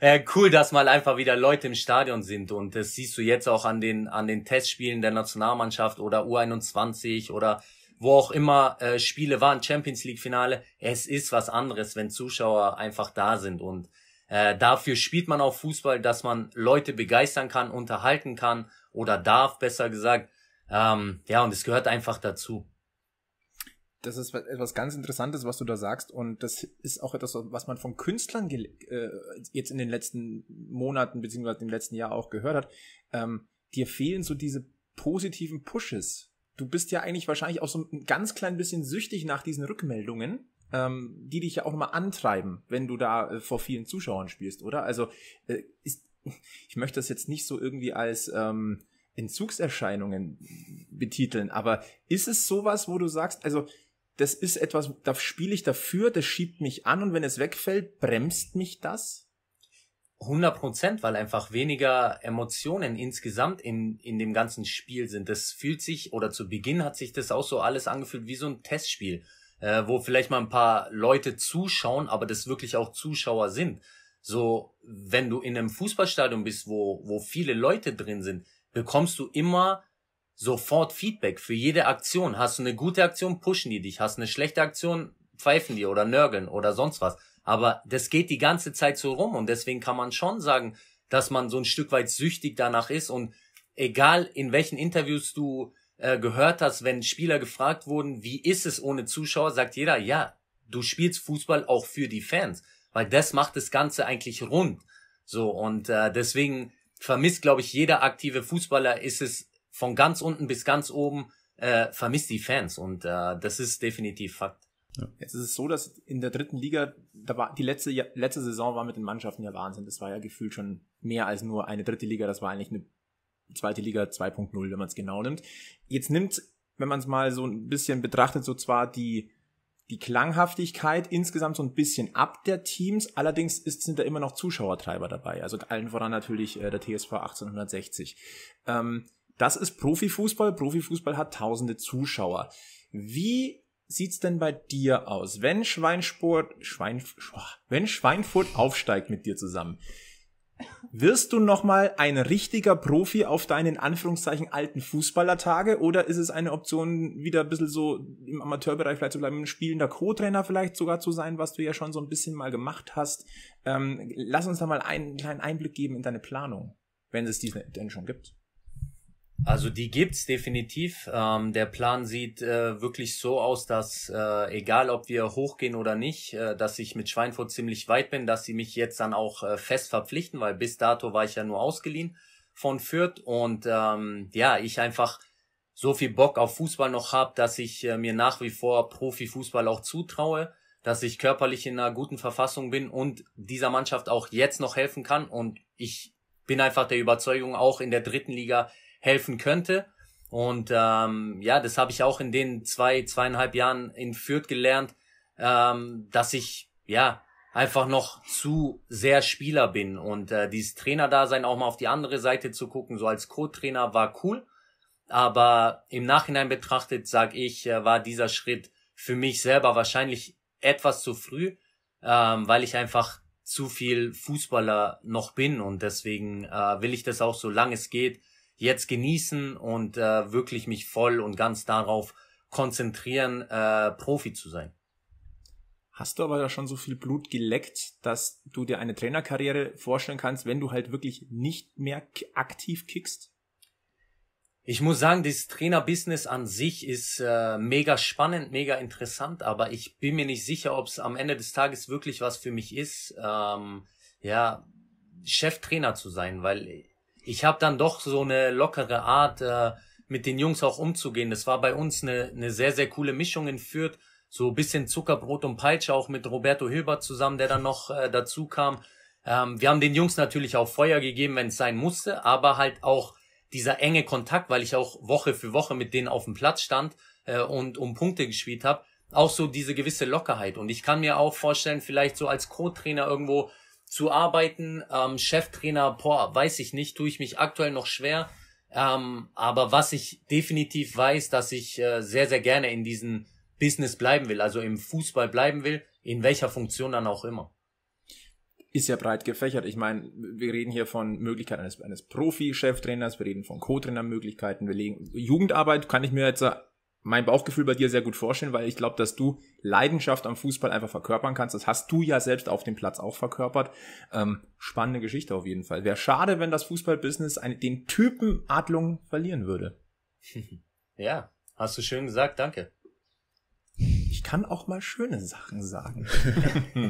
äh, cool, dass mal einfach wieder Leute im Stadion sind. Und das siehst du jetzt auch an den, an den Testspielen der Nationalmannschaft oder U21 oder wo auch immer äh, Spiele waren, Champions League Finale, es ist was anderes, wenn Zuschauer einfach da sind und äh, dafür spielt man auch Fußball, dass man Leute begeistern kann, unterhalten kann oder darf, besser gesagt. Ähm, ja, und es gehört einfach dazu. Das ist etwas ganz Interessantes, was du da sagst. Und das ist auch etwas, was man von Künstlern äh, jetzt in den letzten Monaten beziehungsweise im letzten Jahr auch gehört hat. Ähm, dir fehlen so diese positiven Pushes du bist ja eigentlich wahrscheinlich auch so ein ganz klein bisschen süchtig nach diesen Rückmeldungen, ähm, die dich ja auch nochmal antreiben, wenn du da äh, vor vielen Zuschauern spielst, oder? Also äh, ist, ich möchte das jetzt nicht so irgendwie als ähm, Entzugserscheinungen betiteln, aber ist es sowas, wo du sagst, also das ist etwas, da spiele ich dafür, das schiebt mich an und wenn es wegfällt, bremst mich das? 100 Prozent, weil einfach weniger Emotionen insgesamt in, in dem ganzen Spiel sind. Das fühlt sich, oder zu Beginn hat sich das auch so alles angefühlt wie so ein Testspiel, äh, wo vielleicht mal ein paar Leute zuschauen, aber das wirklich auch Zuschauer sind. So, wenn du in einem Fußballstadion bist, wo, wo viele Leute drin sind, bekommst du immer sofort Feedback für jede Aktion. Hast du eine gute Aktion, pushen die dich. Hast du eine schlechte Aktion, pfeifen die oder nörgeln oder sonst was. Aber das geht die ganze Zeit so rum und deswegen kann man schon sagen, dass man so ein Stück weit süchtig danach ist und egal in welchen Interviews du äh, gehört hast, wenn Spieler gefragt wurden, wie ist es ohne Zuschauer, sagt jeder, ja, du spielst Fußball auch für die Fans, weil das macht das Ganze eigentlich rund. So und äh, deswegen vermisst, glaube ich, jeder aktive Fußballer ist es von ganz unten bis ganz oben äh, vermisst die Fans und äh, das ist definitiv Fakt. Ja. Jetzt ist es so, dass in der dritten Liga da war die letzte letzte Saison war mit den Mannschaften ja Wahnsinn. Das war ja gefühlt schon mehr als nur eine dritte Liga. Das war eigentlich eine zweite Liga 2.0, wenn man es genau nimmt. Jetzt nimmt, wenn man es mal so ein bisschen betrachtet, so zwar die die Klanghaftigkeit insgesamt so ein bisschen ab der Teams. Allerdings ist, sind da immer noch Zuschauertreiber dabei. Also allen voran natürlich äh, der TSV 1860. Ähm, das ist Profifußball. Profifußball hat tausende Zuschauer. Wie sieht's denn bei dir aus? Wenn Schweinsport, Schwein, wenn Schweinfurt aufsteigt mit dir zusammen, wirst du nochmal ein richtiger Profi auf deinen Anführungszeichen alten Fußballertage oder ist es eine Option, wieder ein bisschen so im Amateurbereich vielleicht zu bleiben, ein spielender Co-Trainer vielleicht sogar zu sein, was du ja schon so ein bisschen mal gemacht hast? Ähm, lass uns da mal einen kleinen Einblick geben in deine Planung, wenn es diese denn schon gibt. Also die gibt's definitiv. Ähm, der Plan sieht äh, wirklich so aus, dass äh, egal ob wir hochgehen oder nicht, äh, dass ich mit Schweinfurt ziemlich weit bin, dass sie mich jetzt dann auch äh, fest verpflichten, weil bis dato war ich ja nur ausgeliehen von Fürth und ähm, ja, ich einfach so viel Bock auf Fußball noch habe, dass ich äh, mir nach wie vor Profifußball auch zutraue, dass ich körperlich in einer guten Verfassung bin und dieser Mannschaft auch jetzt noch helfen kann und ich bin einfach der Überzeugung, auch in der dritten Liga helfen könnte. Und ähm, ja, das habe ich auch in den zwei, zweieinhalb Jahren in Fürth gelernt, ähm, dass ich ja einfach noch zu sehr Spieler bin. Und äh, dieses Trainerdasein auch mal auf die andere Seite zu gucken, so als Co-Trainer war cool. Aber im Nachhinein betrachtet, sag ich, äh, war dieser Schritt für mich selber wahrscheinlich etwas zu früh, ähm, weil ich einfach zu viel Fußballer noch bin. Und deswegen äh, will ich das auch, so lange es geht, jetzt genießen und äh, wirklich mich voll und ganz darauf konzentrieren, äh, Profi zu sein. Hast du aber da schon so viel Blut geleckt, dass du dir eine Trainerkarriere vorstellen kannst, wenn du halt wirklich nicht mehr aktiv kickst? Ich muss sagen, das Trainerbusiness an sich ist äh, mega spannend, mega interessant, aber ich bin mir nicht sicher, ob es am Ende des Tages wirklich was für mich ist, ähm, ja, Cheftrainer zu sein, weil ich habe dann doch so eine lockere Art, äh, mit den Jungs auch umzugehen. Das war bei uns eine, eine sehr, sehr coole Mischung in Fürth. So bisschen Zuckerbrot und Peitsche, auch mit Roberto Hilbert zusammen, der dann noch äh, dazu kam. Ähm, wir haben den Jungs natürlich auch Feuer gegeben, wenn es sein musste, aber halt auch dieser enge Kontakt, weil ich auch Woche für Woche mit denen auf dem Platz stand äh, und um Punkte gespielt habe, auch so diese gewisse Lockerheit. Und ich kann mir auch vorstellen, vielleicht so als Co-Trainer irgendwo zu arbeiten. Ähm, Cheftrainer, boah, weiß ich nicht, tue ich mich aktuell noch schwer. Ähm, aber was ich definitiv weiß, dass ich äh, sehr, sehr gerne in diesem Business bleiben will, also im Fußball bleiben will, in welcher Funktion dann auch immer. Ist ja breit gefächert. Ich meine, wir reden hier von Möglichkeiten eines, eines Profi-Cheftrainers, wir reden von Co-Trainer-Möglichkeiten, wir legen Jugendarbeit, kann ich mir jetzt äh, mein Bauchgefühl bei dir sehr gut vorstellen, weil ich glaube, dass du Leidenschaft am Fußball einfach verkörpern kannst. Das hast du ja selbst auf dem Platz auch verkörpert. Ähm, spannende Geschichte auf jeden Fall. Wäre schade, wenn das Fußballbusiness den Typen Adlung verlieren würde. Ja, hast du schön gesagt, danke. Ich kann auch mal schöne Sachen sagen.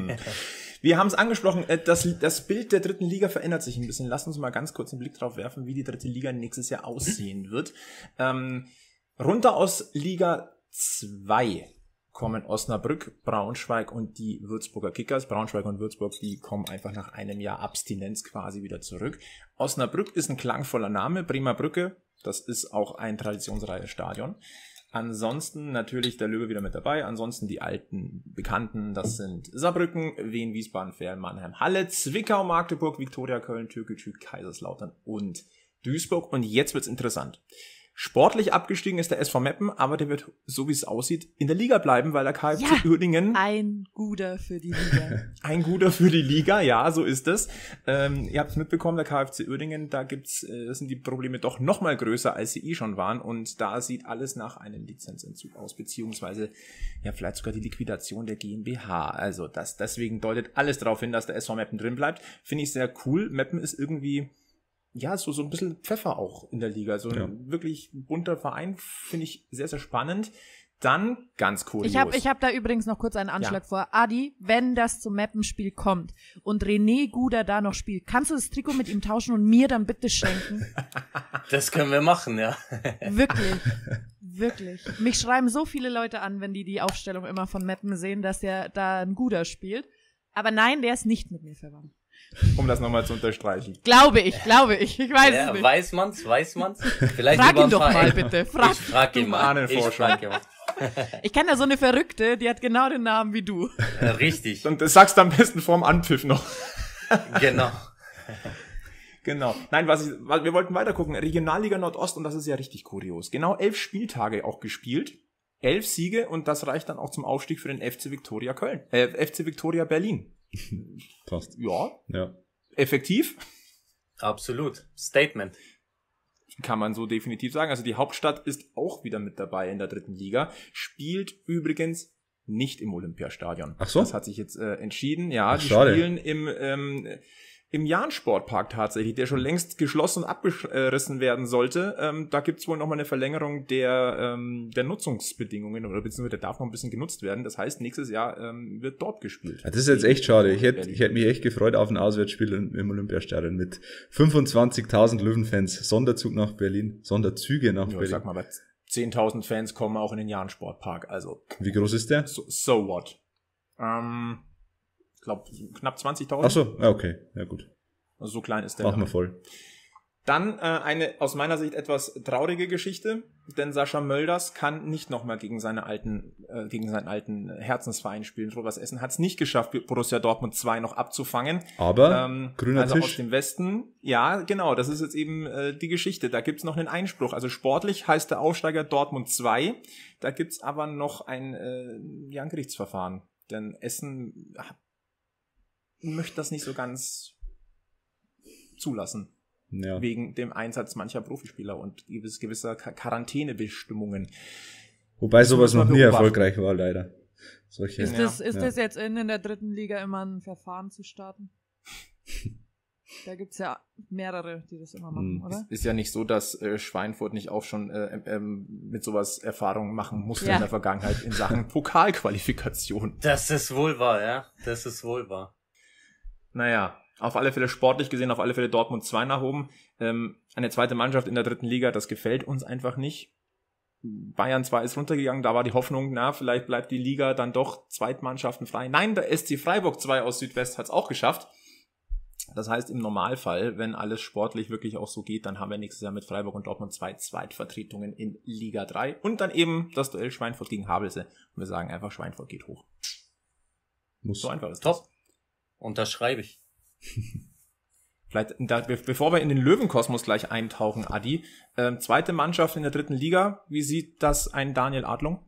Wir haben es angesprochen, äh, das, das Bild der dritten Liga verändert sich ein bisschen. Lass uns mal ganz kurz einen Blick drauf werfen, wie die dritte Liga nächstes Jahr aussehen wird. Ähm, Runter aus Liga 2 kommen Osnabrück, Braunschweig und die Würzburger Kickers. Braunschweig und Würzburg, die kommen einfach nach einem Jahr Abstinenz quasi wieder zurück. Osnabrück ist ein klangvoller Name, Prima Brücke, das ist auch ein traditionsreiches Stadion. Ansonsten natürlich der Löwe wieder mit dabei. Ansonsten die alten Bekannten, das sind Saarbrücken, Wien, Wiesbaden, Fern, Mannheim, Halle, Zwickau, Magdeburg, Viktoria, Köln, Türkgücü, Kaiserslautern und Duisburg. Und jetzt wird's interessant. Sportlich abgestiegen ist der SV Meppen, aber der wird, so wie es aussieht, in der Liga bleiben, weil der KFC ja, Uerdingen... ein Guter für die Liga. ein Guter für die Liga, ja, so ist es. Ähm, ihr habt es mitbekommen, der KFC Uerdingen, da gibt's, äh, sind die Probleme doch noch mal größer, als sie eh schon waren und da sieht alles nach einem Lizenzentzug aus, beziehungsweise ja vielleicht sogar die Liquidation der GmbH. Also das, deswegen deutet alles darauf hin, dass der SV Meppen drin bleibt. Finde ich sehr cool. Meppen ist irgendwie ja, so, so ein bisschen Pfeffer auch in der Liga. So also ein ja. wirklich bunter Verein finde ich sehr, sehr spannend. Dann ganz cool. Ich habe ich hab da übrigens noch kurz einen Anschlag ja. vor. Adi, wenn das zum Mappenspiel kommt und René Guder da noch spielt, kannst du das Trikot mit ihm tauschen und mir dann bitte schenken? Das können wir machen, ja. Wirklich. Wirklich. Mich schreiben so viele Leute an, wenn die die Aufstellung immer von Mappen sehen, dass er da ein Guder spielt. Aber nein, der ist nicht mit mir verwandt. Um das nochmal zu unterstreichen. Glaube ich, glaube ich. Ich weiß ja, es nicht. Weiß man's, weiß man's. Vielleicht frag ihn doch mal, mal bitte. Frag, ich frag ihn mal. Ich frag ihn Ich kenne da so eine Verrückte, die hat genau den Namen wie du. Ja, richtig. Und das sagst du am besten vorm Anpfiff noch. Genau. Genau. Nein, was ich, wir wollten weitergucken. Regionalliga Nordost, und das ist ja richtig kurios. Genau elf Spieltage auch gespielt. Elf Siege, und das reicht dann auch zum Aufstieg für den FC Viktoria Köln, äh, FC Viktoria Berlin. Passt. Ja. ja. Effektiv? Absolut. Statement. Kann man so definitiv sagen. Also die Hauptstadt ist auch wieder mit dabei in der dritten Liga. Spielt übrigens nicht im Olympiastadion. Ach so. Das hat sich jetzt äh, entschieden. Ja, Ach, die schade. spielen im ähm, im Jahn-Sportpark tatsächlich, der schon längst geschlossen und abgerissen werden sollte. Ähm, da es wohl nochmal eine Verlängerung der, ähm, der Nutzungsbedingungen oder beziehungsweise der darf noch ein bisschen genutzt werden. Das heißt, nächstes Jahr ähm, wird dort gespielt. Ja, das ist jetzt echt schade. Ich hätte ich hätte mich echt gefreut auf ein Auswärtsspiel im Olympiastadion mit 25.000 Löwenfans. Sonderzug nach Berlin, Sonderzüge nach ja, Berlin. Sag mal, 10.000 Fans kommen auch in den Jahn-Sportpark. Also. Wie groß ist der? So, so what? Ähm, glaube, knapp 20.000. Ach so, ja, okay, ja gut. Also so klein ist der. Machen wir voll. Dann äh, eine aus meiner Sicht etwas traurige Geschichte, denn Sascha Mölders kann nicht nochmal gegen, seine äh, gegen seinen alten Herzensverein spielen. Robert Essen hat es nicht geschafft, Borussia Dortmund 2 noch abzufangen. Aber ähm, grüner also Tisch. aus dem Westen, ja genau, das ist jetzt eben äh, die Geschichte. Da gibt es noch einen Einspruch. Also sportlich heißt der Aufsteiger Dortmund 2, da gibt es aber noch ein, äh, Gerichtsverfahren. Denn Essen möchte das nicht so ganz zulassen. Ja. Wegen dem Einsatz mancher Profispieler und gewisser Quarantänebestimmungen. Wobei das sowas noch nie erfolgreich war, leider. Solche, ist das, ist ja. das jetzt in, in der dritten Liga immer ein Verfahren zu starten? Da gibt es ja mehrere, die das immer machen, hm. oder? Ist, ist ja nicht so, dass äh, Schweinfurt nicht auch schon äh, ähm, ähm mit sowas Erfahrungen machen musste ja. in der Vergangenheit in Sachen Pokalqualifikation. Das ist wohl wahr, ja. Das ist wohl wahr. Naja, auf alle Fälle sportlich gesehen, auf alle Fälle Dortmund 2 nach oben. Ähm, eine zweite Mannschaft in der dritten Liga, das gefällt uns einfach nicht. Bayern 2 ist runtergegangen, da war die Hoffnung, na, vielleicht bleibt die Liga dann doch Zweitmannschaften frei. Nein, der SC Freiburg 2 aus Südwest hat es auch geschafft. Das heißt, im Normalfall, wenn alles sportlich wirklich auch so geht, dann haben wir nächstes Jahr mit Freiburg und Dortmund zwei Zweitvertretungen in Liga 3 und dann eben das Duell Schweinfurt gegen Habelse. Und wir sagen einfach, Schweinfurt geht hoch. Muss. So einfach ist Top. Unterschreibe ich. Vielleicht, da, bevor wir in den Löwenkosmos gleich eintauchen, Adi, äh, zweite Mannschaft in der dritten Liga, wie sieht das ein Daniel Adlung?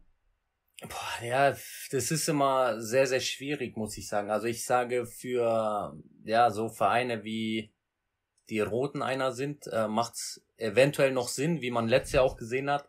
Boah, ja, das ist immer sehr, sehr schwierig, muss ich sagen. Also ich sage für, ja, so Vereine wie die Roten einer sind, äh, macht's eventuell noch Sinn, wie man letztes Jahr auch gesehen hat,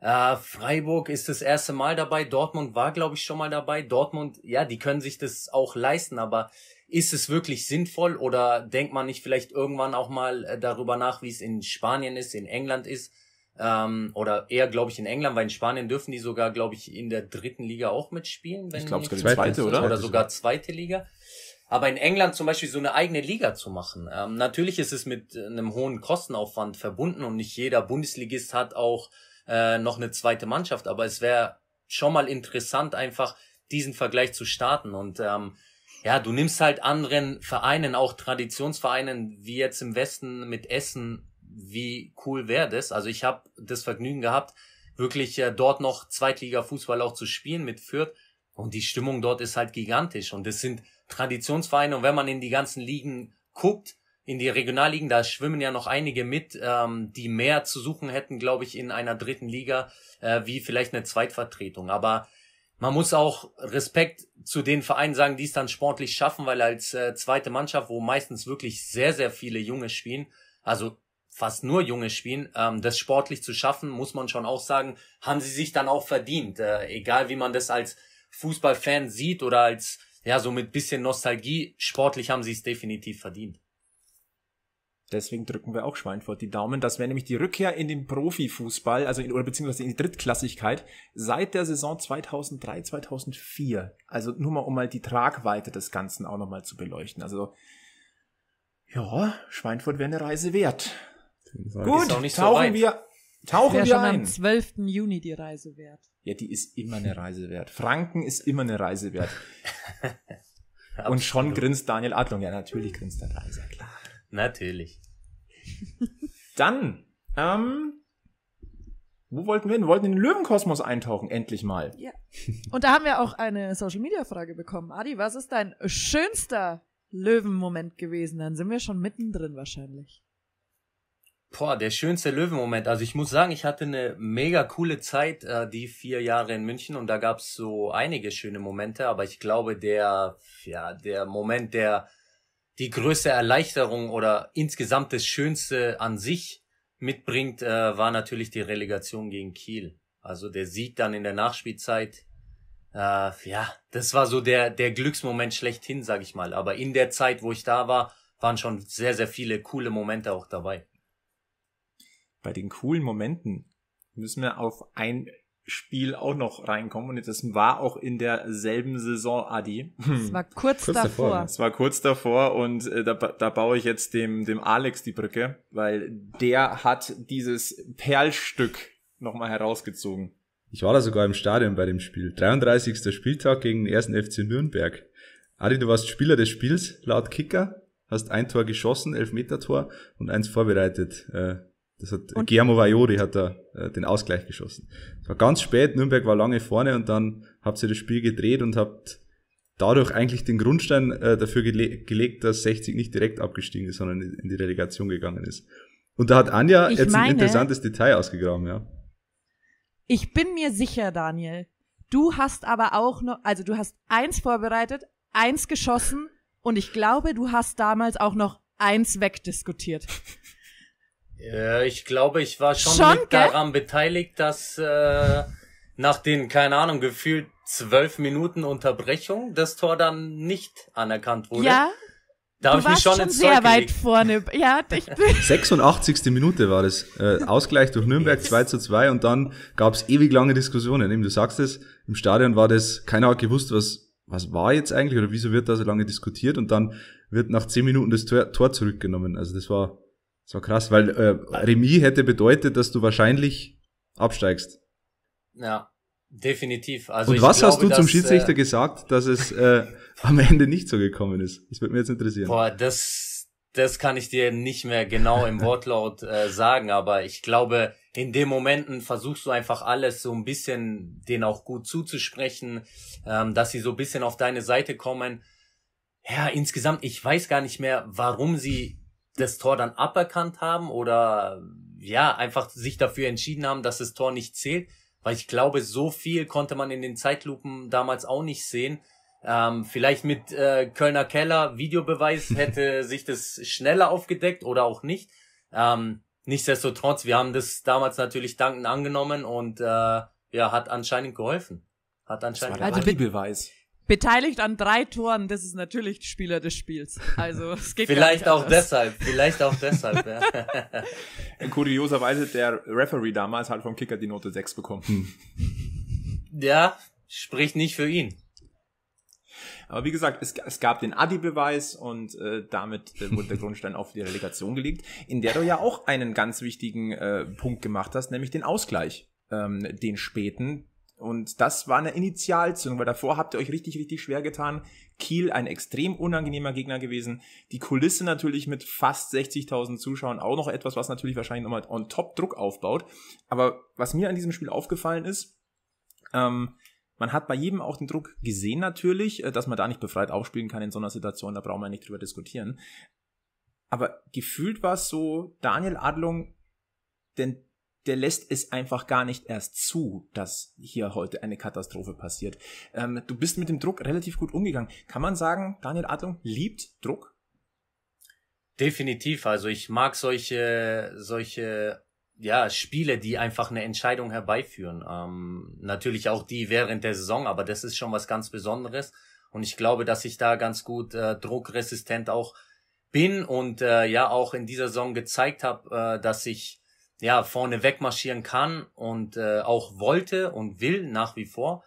äh, Freiburg ist das erste Mal dabei. Dortmund war, glaube ich, schon mal dabei. Dortmund, ja, die können sich das auch leisten, aber ist es wirklich sinnvoll oder denkt man nicht vielleicht irgendwann auch mal äh, darüber nach, wie es in Spanien ist, in England ist? Ähm, oder eher, glaube ich, in England, weil in Spanien dürfen die sogar, glaube ich, in der dritten Liga auch mitspielen. Wenn ich glaube, sogar die zweite, oder? Oder sogar zweite Liga. Aber in England zum Beispiel so eine eigene Liga zu machen. Ähm, natürlich ist es mit äh, einem hohen Kostenaufwand verbunden und nicht jeder Bundesligist hat auch äh, noch eine zweite Mannschaft, aber es wäre schon mal interessant, einfach diesen Vergleich zu starten. Und ähm, ja, du nimmst halt anderen Vereinen, auch Traditionsvereinen, wie jetzt im Westen mit Essen, wie cool wäre das? Also ich habe das Vergnügen gehabt, wirklich äh, dort noch Zweitliga-Fußball auch zu spielen mit Fürth. Und die Stimmung dort ist halt gigantisch. Und es sind Traditionsvereine. Und wenn man in die ganzen Ligen guckt, in die Regionalligen, da schwimmen ja noch einige mit, ähm, die mehr zu suchen hätten, glaube ich, in einer dritten Liga, äh, wie vielleicht eine Zweitvertretung. Aber man muss auch Respekt zu den Vereinen sagen, die es dann sportlich schaffen, weil als äh, zweite Mannschaft, wo meistens wirklich sehr, sehr viele Junge spielen, also fast nur Junge spielen, ähm, das sportlich zu schaffen, muss man schon auch sagen, haben sie sich dann auch verdient. Äh, egal wie man das als Fußballfan sieht oder als, ja, so mit bisschen Nostalgie, sportlich haben sie es definitiv verdient. Deswegen drücken wir auch Schweinfurt die Daumen. Das wäre nämlich die Rückkehr in den Profifußball, also in, oder beziehungsweise in die Drittklassigkeit, seit der Saison 2003, 2004. Also nur mal, um mal die Tragweite des Ganzen auch nochmal zu beleuchten. Also, ja, Schweinfurt wäre eine Reise wert. Gut, tauchen so wir, tauchen wir schon ein. am 12. Juni die Reise wert. Ja, die ist immer eine Reise wert. Franken ist immer eine Reise wert. Und schon grinst Daniel Adlung. Ja, natürlich grinst er Reise, klar. Natürlich. Dann, ähm, wo wollten wir hin? Wir wollten in den Löwenkosmos eintauchen, endlich mal. Ja. Und da haben wir auch eine Social-Media-Frage bekommen. Adi, was ist dein schönster Löwenmoment gewesen? Dann sind wir schon mittendrin wahrscheinlich. Boah, der schönste Löwenmoment. Also ich muss sagen, ich hatte eine mega coole Zeit, äh, die vier Jahre in München und da gab es so einige schöne Momente, aber ich glaube, der, ja, der Moment, der die größte Erleichterung oder insgesamt das Schönste an sich mitbringt, äh, war natürlich die Relegation gegen Kiel. Also der Sieg dann in der Nachspielzeit. Äh, ja, das war so der, der Glücksmoment schlechthin, sag ich mal. Aber in der Zeit, wo ich da war, waren schon sehr, sehr viele coole Momente auch dabei. Bei den coolen Momenten müssen wir auf ein Spiel auch noch reinkommen. Und das war auch in derselben Saison, Adi. Es war kurz, kurz davor. Es war kurz davor und äh, da, da baue ich jetzt dem, dem Alex die Brücke, weil der hat dieses Perlstück nochmal herausgezogen. Ich war da sogar im Stadion bei dem Spiel. 33. Spieltag gegen den ersten FC Nürnberg. Adi, du warst Spieler des Spiels, laut Kicker. Hast ein Tor geschossen, Elfmeter-Tor und eins vorbereitet. Äh, das hat und? Guillermo Vajori hat da äh, den Ausgleich geschossen. Es war ganz spät, Nürnberg war lange vorne und dann habt ihr das Spiel gedreht und habt dadurch eigentlich den Grundstein äh, dafür gele gelegt, dass 60 nicht direkt abgestiegen ist, sondern in die Relegation gegangen ist. Und da hat Anja ich jetzt meine, ein interessantes Detail ausgegraben, ja. Ich bin mir sicher, Daniel. Du hast aber auch noch, also du hast eins vorbereitet, eins geschossen und ich glaube, du hast damals auch noch eins wegdiskutiert. Ja, äh, ich glaube, ich war schon, schon mit daran beteiligt, dass äh, nach den, keine Ahnung, gefühlt zwölf Minuten Unterbrechung das Tor dann nicht anerkannt wurde. Ja. Da habe ich mich schon, schon ins sehr Zeug weit gelegt. vorne. Ja, ich bin 86. Minute war das. Äh, Ausgleich durch Nürnberg 2 zu 2 und dann gab es ewig lange Diskussionen. Eben, du sagst es, im Stadion war das, keiner hat gewusst, was, was war jetzt eigentlich oder wieso wird da so lange diskutiert und dann wird nach zehn Minuten das Tor, Tor zurückgenommen. Also das war das war krass, weil äh, Remis hätte bedeutet, dass du wahrscheinlich absteigst. Ja, definitiv. Also Und was glaube, hast du dass, zum Schiedsrichter äh, gesagt, dass es äh, am Ende nicht so gekommen ist? Das würde mich jetzt interessieren. Boah, das, das kann ich dir nicht mehr genau im Wortlaut äh, sagen, aber ich glaube, in den Momenten versuchst du einfach alles so ein bisschen denen auch gut zuzusprechen, ähm, dass sie so ein bisschen auf deine Seite kommen. Ja, insgesamt, ich weiß gar nicht mehr, warum sie das Tor dann aberkannt haben oder ja, einfach sich dafür entschieden haben, dass das Tor nicht zählt. Weil ich glaube, so viel konnte man in den Zeitlupen damals auch nicht sehen. Ähm, vielleicht mit äh, Kölner Keller Videobeweis hätte sich das schneller aufgedeckt oder auch nicht. Ähm, nichtsdestotrotz, wir haben das damals natürlich dankend angenommen und äh, ja, hat anscheinend geholfen. Hat anscheinend das war der also Beweis. Beteiligt an drei Toren, das ist natürlich Spieler des Spiels. Also es geht Vielleicht auch anders. deshalb, vielleicht auch deshalb, ja. Kurioserweise der Referee damals hat vom Kicker die Note 6 bekommen. Hm. Ja, spricht nicht für ihn. Aber wie gesagt, es, es gab den Adi-Beweis und äh, damit äh, wurde der Grundstein auch für die Relegation gelegt, in der du ja auch einen ganz wichtigen äh, Punkt gemacht hast, nämlich den Ausgleich, ähm, den späten, und das war eine Initialzündung, weil davor habt ihr euch richtig, richtig schwer getan. Kiel ein extrem unangenehmer Gegner gewesen. Die Kulisse natürlich mit fast 60.000 Zuschauern auch noch etwas, was natürlich wahrscheinlich nochmal on top Druck aufbaut. Aber was mir an diesem Spiel aufgefallen ist, ähm, man hat bei jedem auch den Druck gesehen natürlich, äh, dass man da nicht befreit aufspielen kann in so einer Situation, da brauchen wir nicht drüber diskutieren. Aber gefühlt war es so, Daniel Adlung, denn der lässt es einfach gar nicht erst zu, dass hier heute eine Katastrophe passiert. Ähm, du bist mit dem Druck relativ gut umgegangen. Kann man sagen, Daniel Adlung liebt Druck? Definitiv. Also ich mag solche, solche ja, Spiele, die einfach eine Entscheidung herbeiführen. Ähm, natürlich auch die während der Saison, aber das ist schon was ganz Besonderes. Und ich glaube, dass ich da ganz gut äh, druckresistent auch bin und äh, ja auch in dieser Saison gezeigt habe, äh, dass ich ja, vorne wegmarschieren kann und äh, auch wollte und will nach wie vor.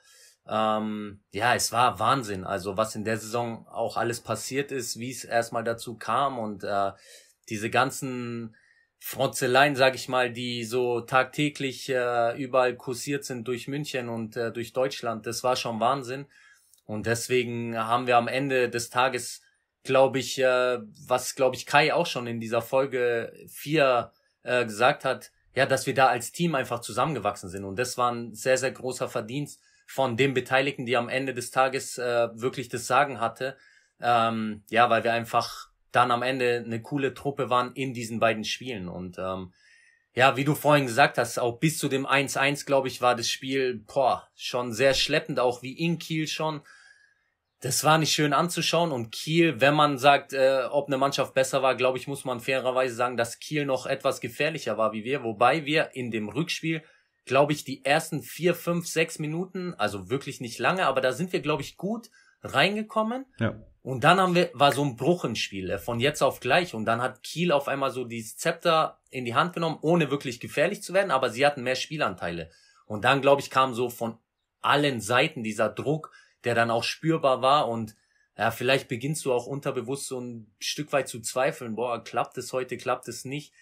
Ähm, ja, es war Wahnsinn. Also was in der Saison auch alles passiert ist, wie es erstmal dazu kam und äh, diese ganzen Frotzeleien, sag ich mal, die so tagtäglich äh, überall kursiert sind durch München und äh, durch Deutschland, das war schon Wahnsinn. Und deswegen haben wir am Ende des Tages, glaube ich, äh, was, glaube ich, Kai auch schon in dieser Folge vier äh, gesagt hat, ja, dass wir da als Team einfach zusammengewachsen sind. Und das war ein sehr, sehr großer Verdienst von den Beteiligten, die am Ende des Tages äh, wirklich das Sagen hatte. Ähm, ja, weil wir einfach dann am Ende eine coole Truppe waren in diesen beiden Spielen. Und ähm, ja, wie du vorhin gesagt hast, auch bis zu dem 1-1, glaube ich, war das Spiel boah, schon sehr schleppend, auch wie in Kiel schon das war nicht schön anzuschauen und Kiel, wenn man sagt, äh, ob eine Mannschaft besser war, glaube ich, muss man fairerweise sagen, dass Kiel noch etwas gefährlicher war wie wir, wobei wir in dem Rückspiel, glaube ich, die ersten vier, fünf, sechs Minuten, also wirklich nicht lange, aber da sind wir, glaube ich, gut reingekommen. Ja. Und dann haben wir, war so ein Bruchenspiel im äh, von jetzt auf gleich. Und dann hat Kiel auf einmal so dieses Zepter in die Hand genommen, ohne wirklich gefährlich zu werden, aber sie hatten mehr Spielanteile. Und dann, glaube ich, kam so von allen Seiten dieser Druck, der dann auch spürbar war und ja, vielleicht beginnst du auch unterbewusst so ein Stück weit zu zweifeln, boah, klappt es heute, klappt es nicht.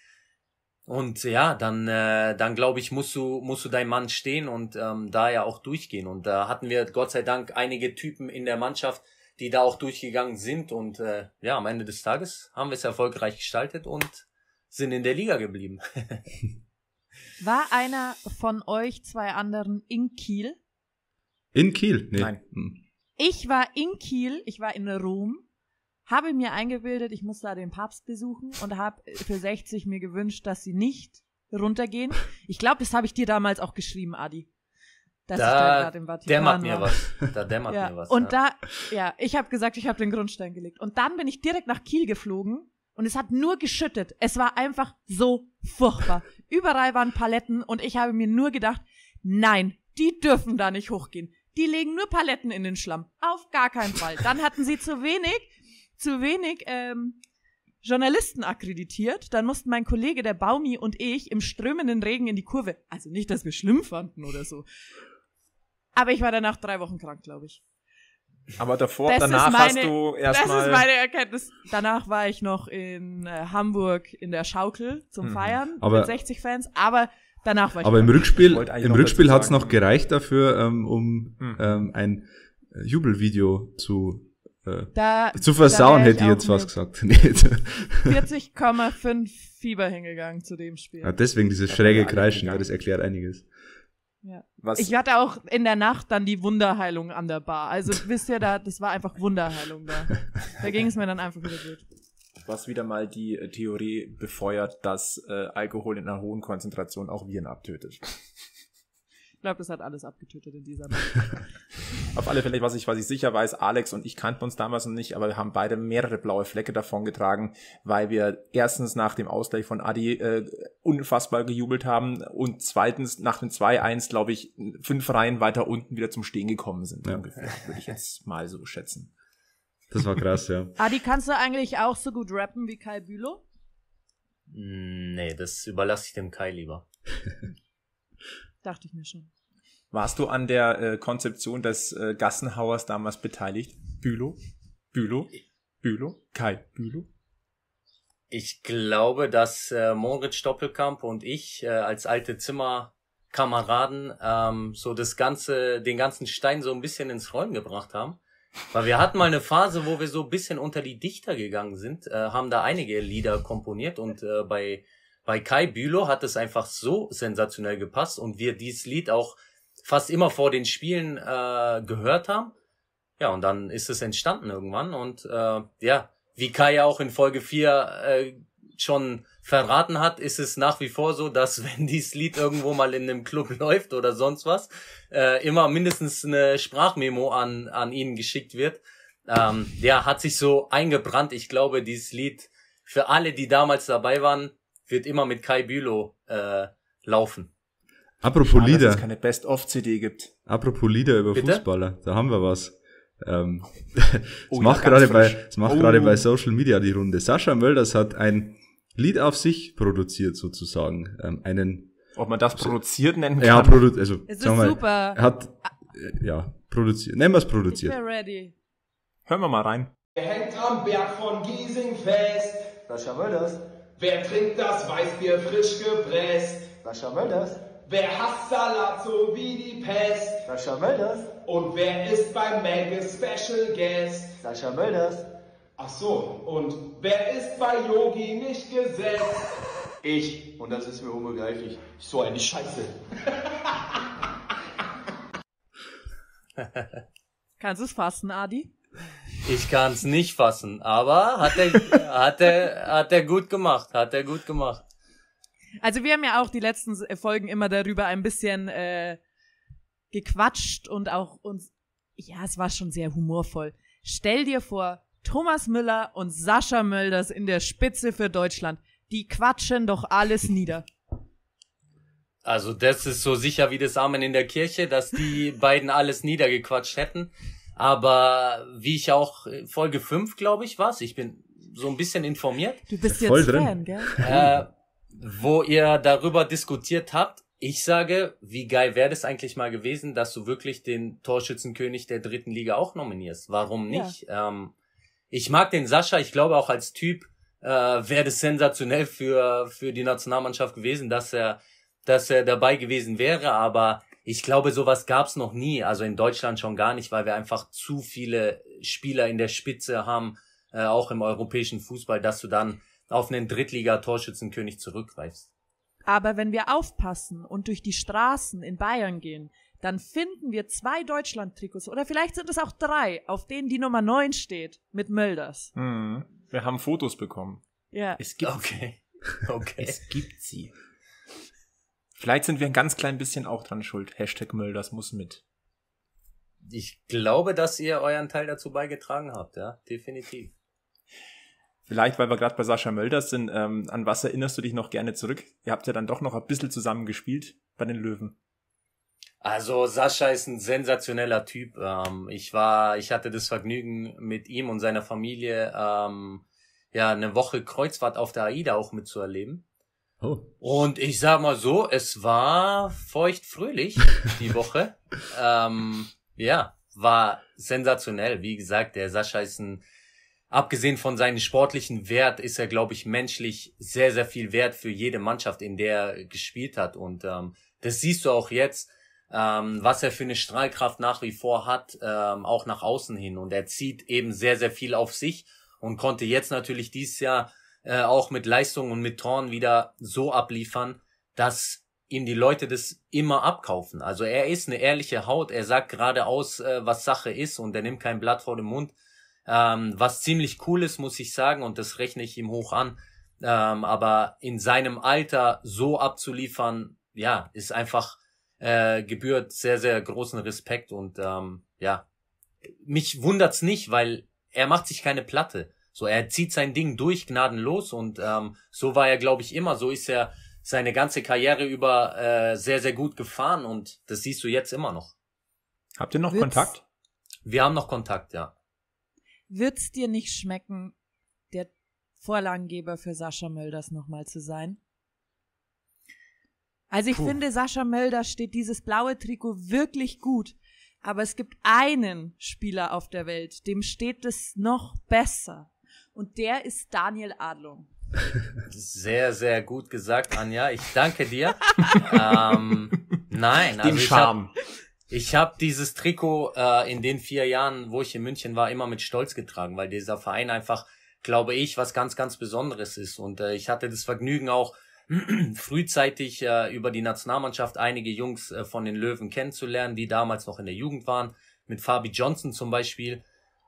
Und ja, dann, äh, dann glaube ich, musst du, musst du dein Mann stehen und ähm, da ja auch durchgehen. Und da hatten wir Gott sei Dank einige Typen in der Mannschaft, die da auch durchgegangen sind. Und äh, ja, am Ende des Tages haben wir es erfolgreich gestaltet und sind in der Liga geblieben. War einer von euch zwei anderen in Kiel? In Kiel? Nee. Nein. Hm. Ich war in Kiel, ich war in Rom, habe mir eingebildet, ich muss da den Papst besuchen und habe für 60 mir gewünscht, dass sie nicht runtergehen. Ich glaube, das habe ich dir damals auch geschrieben, Adi. Dass da ich da im Vatikan dämmert mir was. Da dämmert ja. mir was. Und ja. da, ja, ich habe gesagt, ich habe den Grundstein gelegt. Und dann bin ich direkt nach Kiel geflogen und es hat nur geschüttet. Es war einfach so furchtbar. Überall waren Paletten und ich habe mir nur gedacht, nein, die dürfen da nicht hochgehen. Die legen nur Paletten in den Schlamm. Auf gar keinen Fall. Dann hatten sie zu wenig, zu wenig ähm, Journalisten akkreditiert. Dann mussten mein Kollege, der Baumi und ich im strömenden Regen in die Kurve. Also nicht, dass wir schlimm fanden oder so. Aber ich war danach drei Wochen krank, glaube ich. Aber davor, das danach meine, hast du erstmal. Das ist meine Erkenntnis. Danach war ich noch in äh, Hamburg in der Schaukel zum mhm. Feiern aber mit 60 Fans. Aber Danach war ich Aber im Rückspiel, im Rückspiel hat es noch gereicht dafür, ähm, um mhm. ähm, ein äh, Jubelvideo zu äh, da, zu versauen, hätte ich jetzt was gesagt. 40,5 Fieber hingegangen zu dem Spiel. Ja, deswegen dieses schräge Kreischen, ja, das erklärt einiges. Ja. Was? Ich hatte auch in der Nacht dann die Wunderheilung an der Bar. Also wisst ihr da, das war einfach Wunderheilung da. Da ging es mir dann einfach wieder gut was wieder mal die äh, Theorie befeuert, dass äh, Alkohol in einer hohen Konzentration auch Viren abtötet. Ich glaube, das hat alles abgetötet in dieser Auf alle Fälle, was ich, was ich sicher weiß, Alex und ich kannten uns damals noch nicht, aber wir haben beide mehrere blaue Flecke davon getragen, weil wir erstens nach dem Ausgleich von Adi äh, unfassbar gejubelt haben und zweitens nach dem 2-1, glaube ich, fünf Reihen weiter unten wieder zum Stehen gekommen sind. Ja. Ungefähr, würde ich jetzt mal so schätzen. Das war krass, ja. Ah, die kannst du eigentlich auch so gut rappen wie Kai Bülow? Mm, nee, das überlasse ich dem Kai lieber. Dachte ich mir schon. Warst du an der äh, Konzeption des äh, Gassenhauers damals beteiligt? Bülow? Bülow? Bülow? Kai Bülow? Ich glaube, dass äh, Moritz Doppelkamp und ich äh, als alte Zimmerkameraden ähm, so das ganze, den ganzen Stein so ein bisschen ins Rollen gebracht haben. Weil wir hatten mal eine Phase, wo wir so ein bisschen unter die Dichter gegangen sind, äh, haben da einige Lieder komponiert und äh, bei, bei Kai Bülow hat es einfach so sensationell gepasst und wir dieses Lied auch fast immer vor den Spielen äh, gehört haben. Ja, und dann ist es entstanden irgendwann und äh, ja, wie Kai ja auch in Folge 4 äh, schon verraten hat, ist es nach wie vor so, dass wenn dieses Lied irgendwo mal in einem Club läuft oder sonst was, äh, immer mindestens eine Sprachmemo an, an ihn geschickt wird. Ähm, der hat sich so eingebrannt. Ich glaube, dieses Lied für alle, die damals dabei waren, wird immer mit Kai Bülow äh, laufen. Apropos Schade, Lieder. Dass es keine Best-of-CD gibt. Apropos Lieder über Bitte? Fußballer, da haben wir was. Ähm, oh, es macht ja, gerade bei, oh. gerade bei Social Media die Runde. Sascha Mölders hat ein Lied auf sich produziert sozusagen. Ähm, einen. Ob man das produziert nennen kann? Ja, produziert. also, es ist mal, super. Er hat, äh, ja, produziert. Nennen wir es produziert. Ich bin ready. Hören wir mal rein. Wer hängt am Berg von Giesing fest? Sascha Mölders. Wer trinkt das Weißbier frisch gepresst? Sascha Mölders. Wer hasst Salat so wie die Pest? Sascha Mölders. Und wer ist beim Menge Special Guest? Sascha Mölders. Ach so, und wer ist bei Yogi nicht gesetzt? Ich, und das ist mir unbegreiflich, so eine Scheiße. Kannst du es fassen, Adi? Ich kann es nicht fassen, aber hat er, hat, er, hat er gut gemacht, hat er gut gemacht. Also wir haben ja auch die letzten Folgen immer darüber ein bisschen äh, gequatscht und auch uns, ja, es war schon sehr humorvoll. Stell dir vor, Thomas Müller und Sascha Mölders in der Spitze für Deutschland. Die quatschen doch alles nieder. Also das ist so sicher wie das Amen in der Kirche, dass die beiden alles niedergequatscht hätten. Aber wie ich auch äh, Folge 5, glaube ich, war's. Ich bin so ein bisschen informiert. Du bist jetzt drin. Fan, gell? Äh, wo ihr darüber diskutiert habt. Ich sage, wie geil wäre das eigentlich mal gewesen, dass du wirklich den Torschützenkönig der dritten Liga auch nominierst. Warum nicht? Ja. Ähm, ich mag den Sascha, ich glaube auch als Typ äh, wäre das sensationell für, für die Nationalmannschaft gewesen, dass er, dass er dabei gewesen wäre, aber ich glaube, sowas gab's noch nie, also in Deutschland schon gar nicht, weil wir einfach zu viele Spieler in der Spitze haben, äh, auch im europäischen Fußball, dass du dann auf einen Drittliga-Torschützenkönig zurückgreifst. Aber wenn wir aufpassen und durch die Straßen in Bayern gehen, dann finden wir zwei Deutschland-Trikots oder vielleicht sind es auch drei, auf denen die Nummer neun steht mit Mölders. Hm. Wir haben Fotos bekommen. Ja. Es gibt okay. sie. Okay. Es gibt sie. Vielleicht sind wir ein ganz klein bisschen auch dran schuld. Hashtag Mölders muss mit. Ich glaube, dass ihr euren Teil dazu beigetragen habt, ja, definitiv. Vielleicht, weil wir gerade bei Sascha Mölders sind, ähm, an was erinnerst du dich noch gerne zurück? Ihr habt ja dann doch noch ein bisschen zusammen gespielt bei den Löwen. Also Sascha ist ein sensationeller Typ. Ähm, ich war, ich hatte das Vergnügen mit ihm und seiner Familie ähm, ja eine Woche Kreuzfahrt auf der AIDA auch mitzuerleben. Oh. Und ich sag mal so, es war feuchtfröhlich die Woche. ähm, ja, war sensationell. Wie gesagt, der Sascha ist ein, abgesehen von seinem sportlichen Wert, ist er, glaube ich, menschlich sehr, sehr viel wert für jede Mannschaft, in der er gespielt hat. Und ähm, das siehst du auch jetzt ähm, was er für eine Strahlkraft nach wie vor hat, ähm, auch nach außen hin. Und er zieht eben sehr, sehr viel auf sich und konnte jetzt natürlich dieses Jahr äh, auch mit Leistung und mit Toren wieder so abliefern, dass ihm die Leute das immer abkaufen. Also er ist eine ehrliche Haut, er sagt geradeaus, äh, was Sache ist und er nimmt kein Blatt vor den Mund. Ähm, was ziemlich cool ist, muss ich sagen, und das rechne ich ihm hoch an. Ähm, aber in seinem Alter so abzuliefern, ja, ist einfach äh, gebührt sehr, sehr großen Respekt und ähm, ja, mich wundert's nicht, weil er macht sich keine Platte. So, er zieht sein Ding durch gnadenlos und ähm, so war er, glaube ich, immer. So ist er seine ganze Karriere über äh, sehr, sehr gut gefahren und das siehst du jetzt immer noch. Habt ihr noch wird's, Kontakt? Wir haben noch Kontakt, ja. Wird's dir nicht schmecken, der Vorlagengeber für Sascha Mölders nochmal zu sein? Also ich Puh. finde, Sascha Mölder steht dieses blaue Trikot wirklich gut. Aber es gibt einen Spieler auf der Welt, dem steht es noch besser. Und der ist Daniel Adlung. Sehr, sehr gut gesagt, Anja. Ich danke dir. ähm, nein, Dem also ich Charme. Hab, ich habe dieses Trikot äh, in den vier Jahren, wo ich in München war, immer mit Stolz getragen, weil dieser Verein einfach, glaube ich, was ganz, ganz Besonderes ist. Und äh, ich hatte das Vergnügen auch frühzeitig äh, über die Nationalmannschaft einige Jungs äh, von den Löwen kennenzulernen, die damals noch in der Jugend waren. Mit Fabi Johnson zum Beispiel.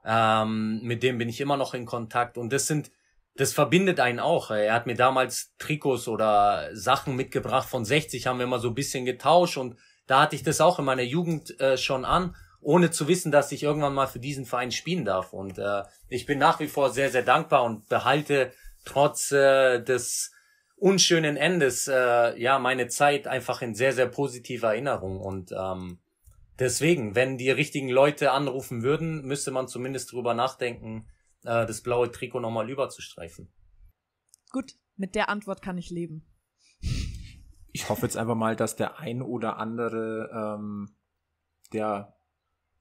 Ähm, mit dem bin ich immer noch in Kontakt. Und das sind, das verbindet einen auch. Er hat mir damals Trikots oder Sachen mitgebracht von 60, haben wir immer so ein bisschen getauscht. Und da hatte ich das auch in meiner Jugend äh, schon an ohne zu wissen, dass ich irgendwann mal für diesen Verein spielen darf. Und äh, ich bin nach wie vor sehr, sehr dankbar und behalte trotz äh, des unschönen Endes äh, ja meine Zeit einfach in sehr, sehr positiver Erinnerung. Und ähm, deswegen, wenn die richtigen Leute anrufen würden, müsste man zumindest drüber nachdenken, äh, das blaue Trikot nochmal überzustreifen. Gut, mit der Antwort kann ich leben. Ich hoffe jetzt einfach mal, dass der ein oder andere, ähm, der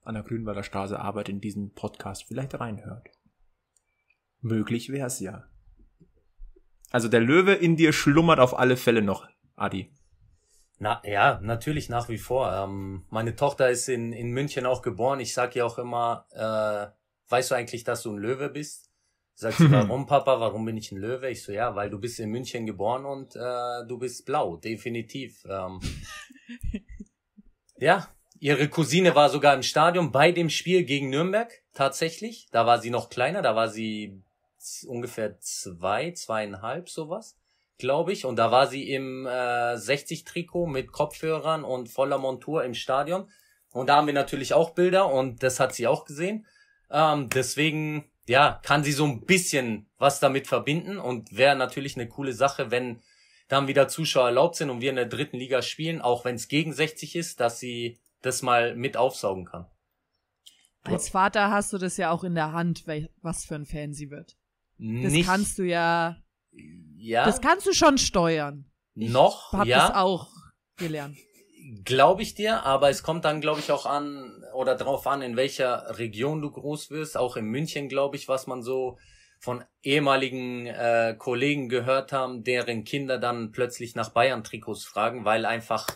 an der Grünwalder Straße arbeitet, in diesen Podcast vielleicht reinhört. Möglich wäre es ja. Also der Löwe in dir schlummert auf alle Fälle noch, Adi. Na ja, natürlich nach wie vor. Ähm, meine Tochter ist in, in München auch geboren. Ich sage ihr auch immer, äh, weißt du eigentlich, dass du ein Löwe bist? Sagt sie, warum Papa, warum bin ich ein Löwe? Ich so, ja, weil du bist in München geboren und äh, du bist blau, definitiv. Ähm, ja, ihre Cousine war sogar im Stadion bei dem Spiel gegen Nürnberg, tatsächlich. Da war sie noch kleiner, da war sie ungefähr zwei, zweieinhalb sowas, glaube ich. Und da war sie im äh, 60-Trikot mit Kopfhörern und voller Montur im Stadion. Und da haben wir natürlich auch Bilder und das hat sie auch gesehen. Ähm, deswegen, ja, kann sie so ein bisschen was damit verbinden und wäre natürlich eine coole Sache, wenn dann wieder Zuschauer erlaubt sind und wir in der dritten Liga spielen, auch wenn es gegen 60 ist, dass sie das mal mit aufsaugen kann. Als Vater hast du das ja auch in der Hand, was für ein Fan sie wird. Das nicht, kannst du ja. Ja. Das kannst du schon steuern. Ich noch, hab ja. das auch gelernt. Glaube ich dir, aber es kommt dann, glaube ich, auch an oder drauf an, in welcher Region du groß wirst. Auch in München, glaube ich, was man so von ehemaligen äh, Kollegen gehört haben, deren Kinder dann plötzlich nach Bayern-Trikots fragen, weil einfach,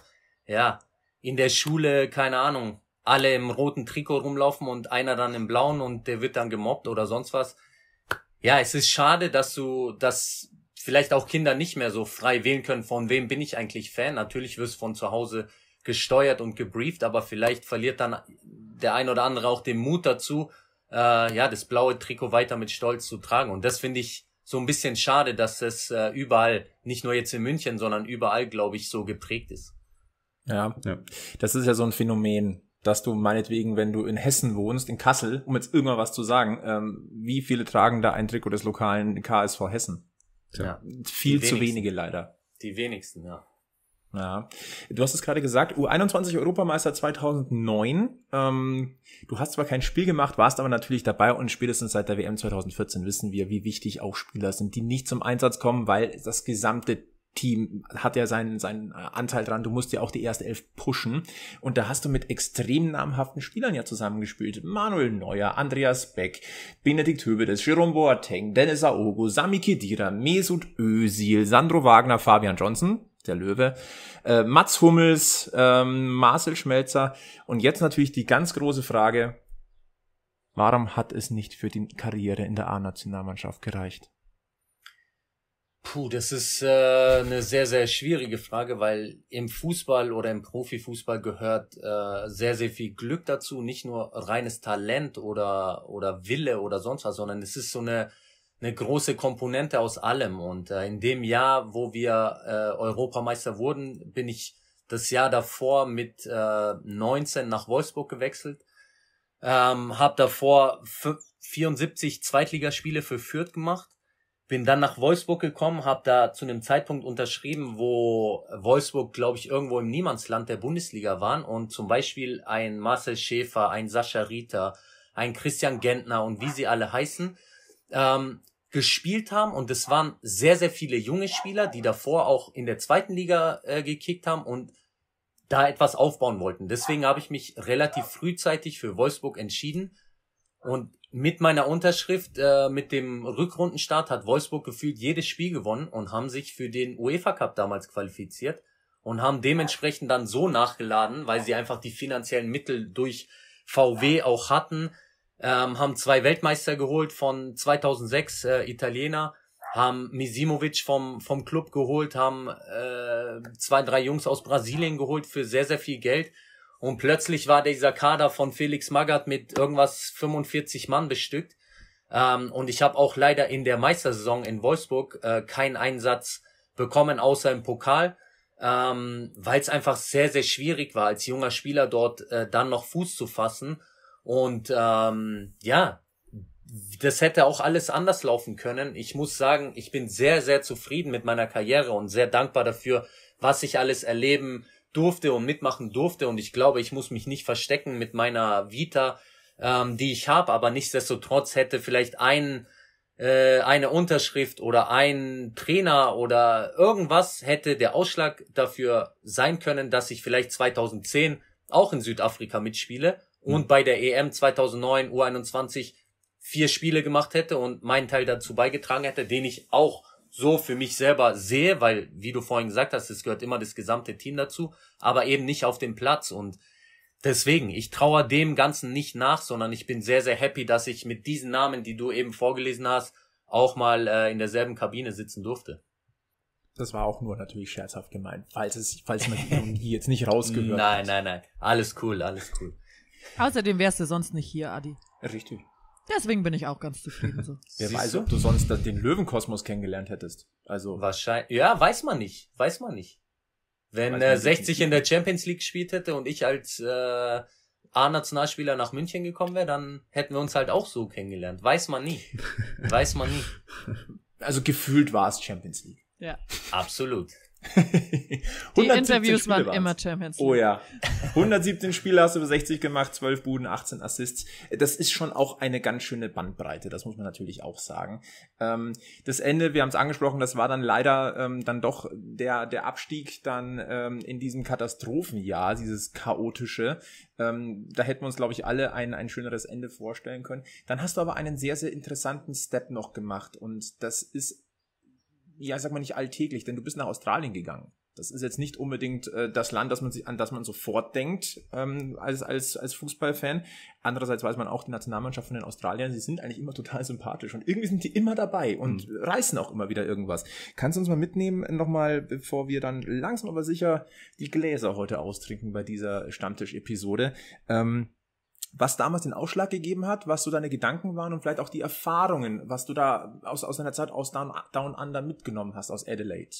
ja, in der Schule, keine Ahnung, alle im roten Trikot rumlaufen und einer dann im blauen und der wird dann gemobbt oder sonst was ja, es ist schade, dass du, dass vielleicht auch Kinder nicht mehr so frei wählen können, von wem bin ich eigentlich Fan. Natürlich wirst du von zu Hause gesteuert und gebrieft, aber vielleicht verliert dann der ein oder andere auch den Mut dazu, äh, ja, das blaue Trikot weiter mit Stolz zu tragen. Und das finde ich so ein bisschen schade, dass es äh, überall, nicht nur jetzt in München, sondern überall, glaube ich, so geprägt ist. Ja, ja, das ist ja so ein Phänomen, dass du meinetwegen, wenn du in Hessen wohnst, in Kassel, um jetzt irgendwann was zu sagen, ähm, wie viele tragen da ein Trikot des lokalen KSV Hessen? Ja. Viel zu wenige leider. Die wenigsten, ja. Ja, du hast es gerade gesagt, U21 Europameister 2009. Ähm, du hast zwar kein Spiel gemacht, warst aber natürlich dabei und spätestens seit der WM 2014 wissen wir, wie wichtig auch Spieler sind, die nicht zum Einsatz kommen, weil das gesamte Team hat ja seinen, seinen äh, Anteil dran. Du musst ja auch die erste Elf pushen. Und da hast du mit extrem namhaften Spielern ja zusammengespielt. Manuel Neuer, Andreas Beck, Benedikt Hövedes, Jerome Boateng, Dennis Aogo, Sami Kedira, Mesut Özil, Sandro Wagner, Fabian Johnson, der Löwe, äh, Mats Hummels, ähm, Marcel Schmelzer. Und jetzt natürlich die ganz große Frage, warum hat es nicht für die Karriere in der A-Nationalmannschaft gereicht? Puh, das ist äh, eine sehr, sehr schwierige Frage, weil im Fußball oder im Profifußball gehört äh, sehr, sehr viel Glück dazu, nicht nur reines Talent oder, oder Wille oder sonst was, sondern es ist so eine, eine große Komponente aus allem. Und äh, in dem Jahr, wo wir äh, Europameister wurden, bin ich das Jahr davor mit äh, 19 nach Wolfsburg gewechselt. Ähm, hab davor 74 Zweitligaspiele für Fürth gemacht bin dann nach Wolfsburg gekommen, habe da zu einem Zeitpunkt unterschrieben, wo Wolfsburg, glaube ich, irgendwo im Niemandsland der Bundesliga waren und zum Beispiel ein Marcel Schäfer, ein Sascha Rita, ein Christian Gentner und wie sie alle heißen, ähm, gespielt haben und es waren sehr, sehr viele junge Spieler, die davor auch in der zweiten Liga äh, gekickt haben und da etwas aufbauen wollten. Deswegen habe ich mich relativ frühzeitig für Wolfsburg entschieden und mit meiner Unterschrift, äh, mit dem Rückrundenstart hat Wolfsburg gefühlt jedes Spiel gewonnen und haben sich für den UEFA Cup damals qualifiziert und haben dementsprechend dann so nachgeladen, weil sie einfach die finanziellen Mittel durch VW auch hatten, ähm, haben zwei Weltmeister geholt von 2006 äh, Italiener, haben Misimovic vom, vom Club geholt, haben äh, zwei, drei Jungs aus Brasilien geholt für sehr, sehr viel Geld und plötzlich war dieser Kader von Felix Magath mit irgendwas 45 Mann bestückt. Ähm, und ich habe auch leider in der Meistersaison in Wolfsburg äh, keinen Einsatz bekommen, außer im Pokal, ähm, weil es einfach sehr, sehr schwierig war, als junger Spieler dort äh, dann noch Fuß zu fassen. Und ähm, ja, das hätte auch alles anders laufen können. Ich muss sagen, ich bin sehr, sehr zufrieden mit meiner Karriere und sehr dankbar dafür, was ich alles erleben durfte und mitmachen durfte. Und ich glaube, ich muss mich nicht verstecken mit meiner Vita, ähm, die ich habe. Aber nichtsdestotrotz hätte vielleicht ein, äh, eine Unterschrift oder ein Trainer oder irgendwas hätte der Ausschlag dafür sein können, dass ich vielleicht 2010 auch in Südafrika mitspiele mhm. und bei der EM 2009 U21 vier Spiele gemacht hätte und meinen Teil dazu beigetragen hätte, den ich auch so für mich selber sehe, weil, wie du vorhin gesagt hast, es gehört immer das gesamte Team dazu, aber eben nicht auf dem Platz. Und deswegen, ich traue dem Ganzen nicht nach, sondern ich bin sehr, sehr happy, dass ich mit diesen Namen, die du eben vorgelesen hast, auch mal äh, in derselben Kabine sitzen durfte. Das war auch nur natürlich scherzhaft gemeint, falls es, falls man die jetzt nicht rausgehört nein, hat. Nein, nein, nein. Alles cool, alles cool. Außerdem wärst du sonst nicht hier, Adi. Richtig. Deswegen bin ich auch ganz zufrieden so. Wer weiß, ob du sonst den Löwenkosmos kennengelernt hättest. Also wahrscheinlich. Ja, weiß man nicht. Weiß man nicht. Wenn äh, man 60 in der Champions League gespielt hätte und ich als äh, A-Nationalspieler nach München gekommen wäre, dann hätten wir uns halt auch so kennengelernt. Weiß man nie. weiß man nie. Also gefühlt war es Champions League. Ja. Absolut. Die Interviews Spiele waren, waren immer Champions oh League. Oh ja. 117 Spiele hast du über 60 gemacht, 12 Buden, 18 Assists. Das ist schon auch eine ganz schöne Bandbreite, das muss man natürlich auch sagen. Ähm, das Ende, wir haben es angesprochen, das war dann leider ähm, dann doch der, der Abstieg dann ähm, in diesem Katastrophenjahr, dieses chaotische. Ähm, da hätten wir uns, glaube ich, alle ein, ein schöneres Ende vorstellen können. Dann hast du aber einen sehr, sehr interessanten Step noch gemacht und das ist ja, sag mal nicht alltäglich, denn du bist nach Australien gegangen. Das ist jetzt nicht unbedingt äh, das Land, das man sich, an das man sofort denkt ähm, als, als, als Fußballfan. Andererseits weiß man auch, die Nationalmannschaft von den Australiern, sie sind eigentlich immer total sympathisch und irgendwie sind die immer dabei und mhm. reißen auch immer wieder irgendwas. Kannst du uns mal mitnehmen, äh, nochmal, bevor wir dann langsam aber sicher die Gläser heute austrinken bei dieser Stammtisch-Episode? Ähm, was damals den Ausschlag gegeben hat, was so deine Gedanken waren und vielleicht auch die Erfahrungen, was du da aus, aus deiner Zeit aus Down, Down Under mitgenommen hast, aus Adelaide.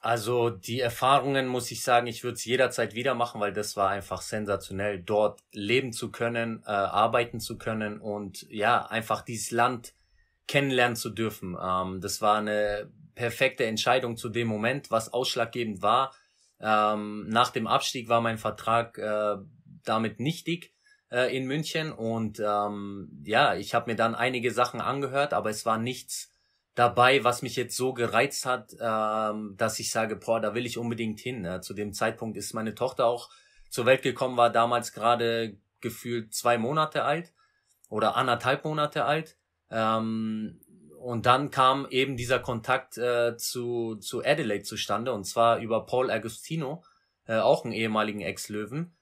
Also die Erfahrungen muss ich sagen, ich würde es jederzeit wieder machen, weil das war einfach sensationell, dort leben zu können, äh, arbeiten zu können und ja, einfach dieses Land kennenlernen zu dürfen. Ähm, das war eine perfekte Entscheidung zu dem Moment, was ausschlaggebend war. Ähm, nach dem Abstieg war mein Vertrag äh, damit nichtig äh, in München und ähm, ja, ich habe mir dann einige Sachen angehört, aber es war nichts dabei, was mich jetzt so gereizt hat, ähm, dass ich sage, boah, da will ich unbedingt hin. Ja, ne? zu dem Zeitpunkt ist meine Tochter auch zur Welt gekommen, war damals gerade gefühlt zwei Monate alt oder anderthalb Monate alt. Ähm, und dann kam eben dieser Kontakt äh, zu, zu Adelaide zustande und zwar über Paul Agostino, äh, auch einen ehemaligen Ex-Löwen,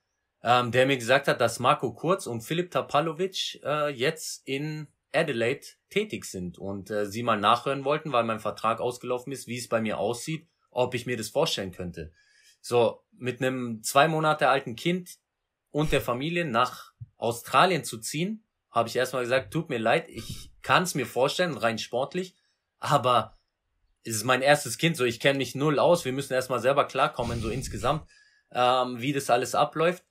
ähm, der mir gesagt hat, dass Marco Kurz und Philipp Tapalovic äh, jetzt in Adelaide tätig sind und äh, sie mal nachhören wollten, weil mein Vertrag ausgelaufen ist, wie es bei mir aussieht, ob ich mir das vorstellen könnte. So, mit einem zwei Monate alten Kind und der Familie nach Australien zu ziehen, habe ich erstmal gesagt, tut mir leid, ich kann es mir vorstellen, rein sportlich, aber es ist mein erstes Kind, so ich kenne mich null aus, wir müssen erstmal selber klarkommen, so insgesamt, ähm, wie das alles abläuft.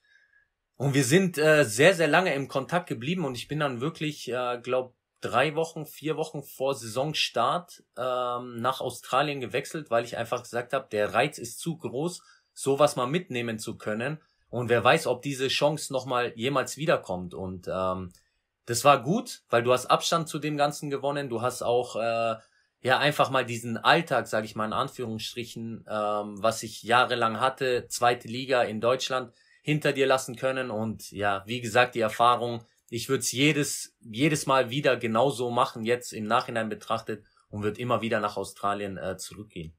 Und wir sind äh, sehr, sehr lange im Kontakt geblieben und ich bin dann wirklich, äh, glaube drei Wochen, vier Wochen vor Saisonstart ähm, nach Australien gewechselt, weil ich einfach gesagt habe, der Reiz ist zu groß, sowas mal mitnehmen zu können. Und wer weiß, ob diese Chance nochmal jemals wiederkommt. Und ähm, das war gut, weil du hast Abstand zu dem Ganzen gewonnen. Du hast auch äh, ja einfach mal diesen Alltag, sage ich mal in Anführungsstrichen, ähm, was ich jahrelang hatte, zweite Liga in Deutschland, hinter dir lassen können. Und ja, wie gesagt, die Erfahrung, ich würde es jedes, jedes Mal wieder genauso machen, jetzt im Nachhinein betrachtet und wird immer wieder nach Australien äh, zurückgehen.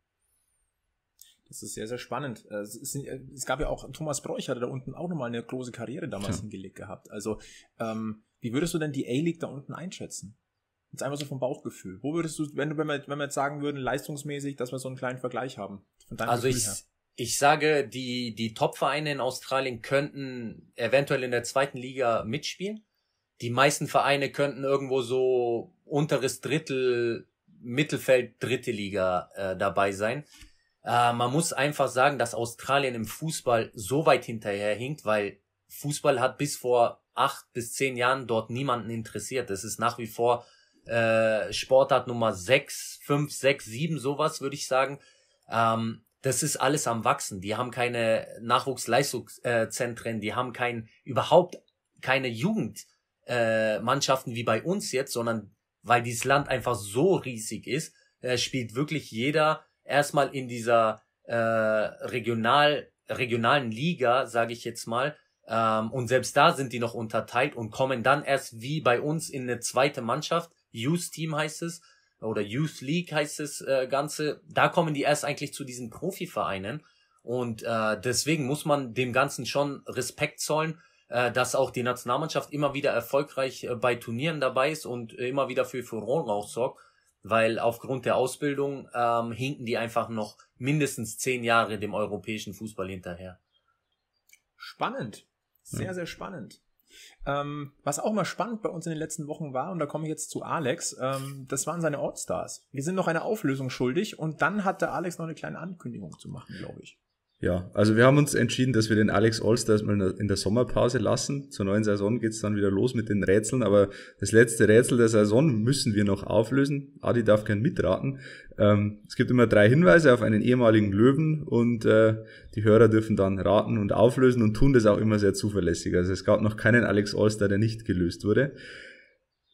Das ist sehr, sehr spannend. Äh, es, ist, äh, es, gab ja auch, Thomas Bräuch hatte da unten auch nochmal eine große Karriere damals ja. hingelegt gehabt. Also, ähm, wie würdest du denn die A-League da unten einschätzen? Jetzt einfach so vom Bauchgefühl. Wo würdest du, wenn, du, wenn, wir, wenn wir jetzt sagen würden, leistungsmäßig, dass wir so einen kleinen Vergleich haben? also Gefühl ich, her. Ich sage, die, die Top-Vereine in Australien könnten eventuell in der zweiten Liga mitspielen. Die meisten Vereine könnten irgendwo so unteres Drittel, Mittelfeld, dritte Liga äh, dabei sein. Äh, man muss einfach sagen, dass Australien im Fußball so weit hinterherhinkt, weil Fußball hat bis vor acht bis zehn Jahren dort niemanden interessiert. Es ist nach wie vor äh, Sportart Nummer sechs, fünf, sechs, sieben, sowas würde ich sagen. Ähm, das ist alles am Wachsen. Die haben keine Nachwuchsleistungszentren, die haben kein, überhaupt keine Jugendmannschaften äh, wie bei uns jetzt, sondern weil dieses Land einfach so riesig ist, äh, spielt wirklich jeder erstmal in dieser äh, regional, regionalen Liga, sage ich jetzt mal. Ähm, und selbst da sind die noch unterteilt und kommen dann erst wie bei uns in eine zweite Mannschaft. Youth Team heißt es oder Youth League heißt das äh, Ganze, da kommen die erst eigentlich zu diesen Profivereinen. Und äh, deswegen muss man dem Ganzen schon Respekt zollen, äh, dass auch die Nationalmannschaft immer wieder erfolgreich äh, bei Turnieren dabei ist und äh, immer wieder für Furore auch sorgt, weil aufgrund der Ausbildung ähm, hinken die einfach noch mindestens zehn Jahre dem europäischen Fußball hinterher. Spannend. Sehr, hm. sehr spannend. Ähm, was auch mal spannend bei uns in den letzten Wochen war, und da komme ich jetzt zu Alex, ähm, das waren seine Allstars. Wir sind noch eine Auflösung schuldig und dann hatte Alex noch eine kleine Ankündigung zu machen, glaube ich. Ja, also wir haben uns entschieden, dass wir den Alex Allstar erstmal in der Sommerpause lassen. Zur neuen Saison geht's dann wieder los mit den Rätseln, aber das letzte Rätsel der Saison müssen wir noch auflösen. Adi darf kein mitraten. Ähm, es gibt immer drei Hinweise auf einen ehemaligen Löwen und äh, die Hörer dürfen dann raten und auflösen und tun das auch immer sehr zuverlässig. Also es gab noch keinen Alex Allstar, der nicht gelöst wurde.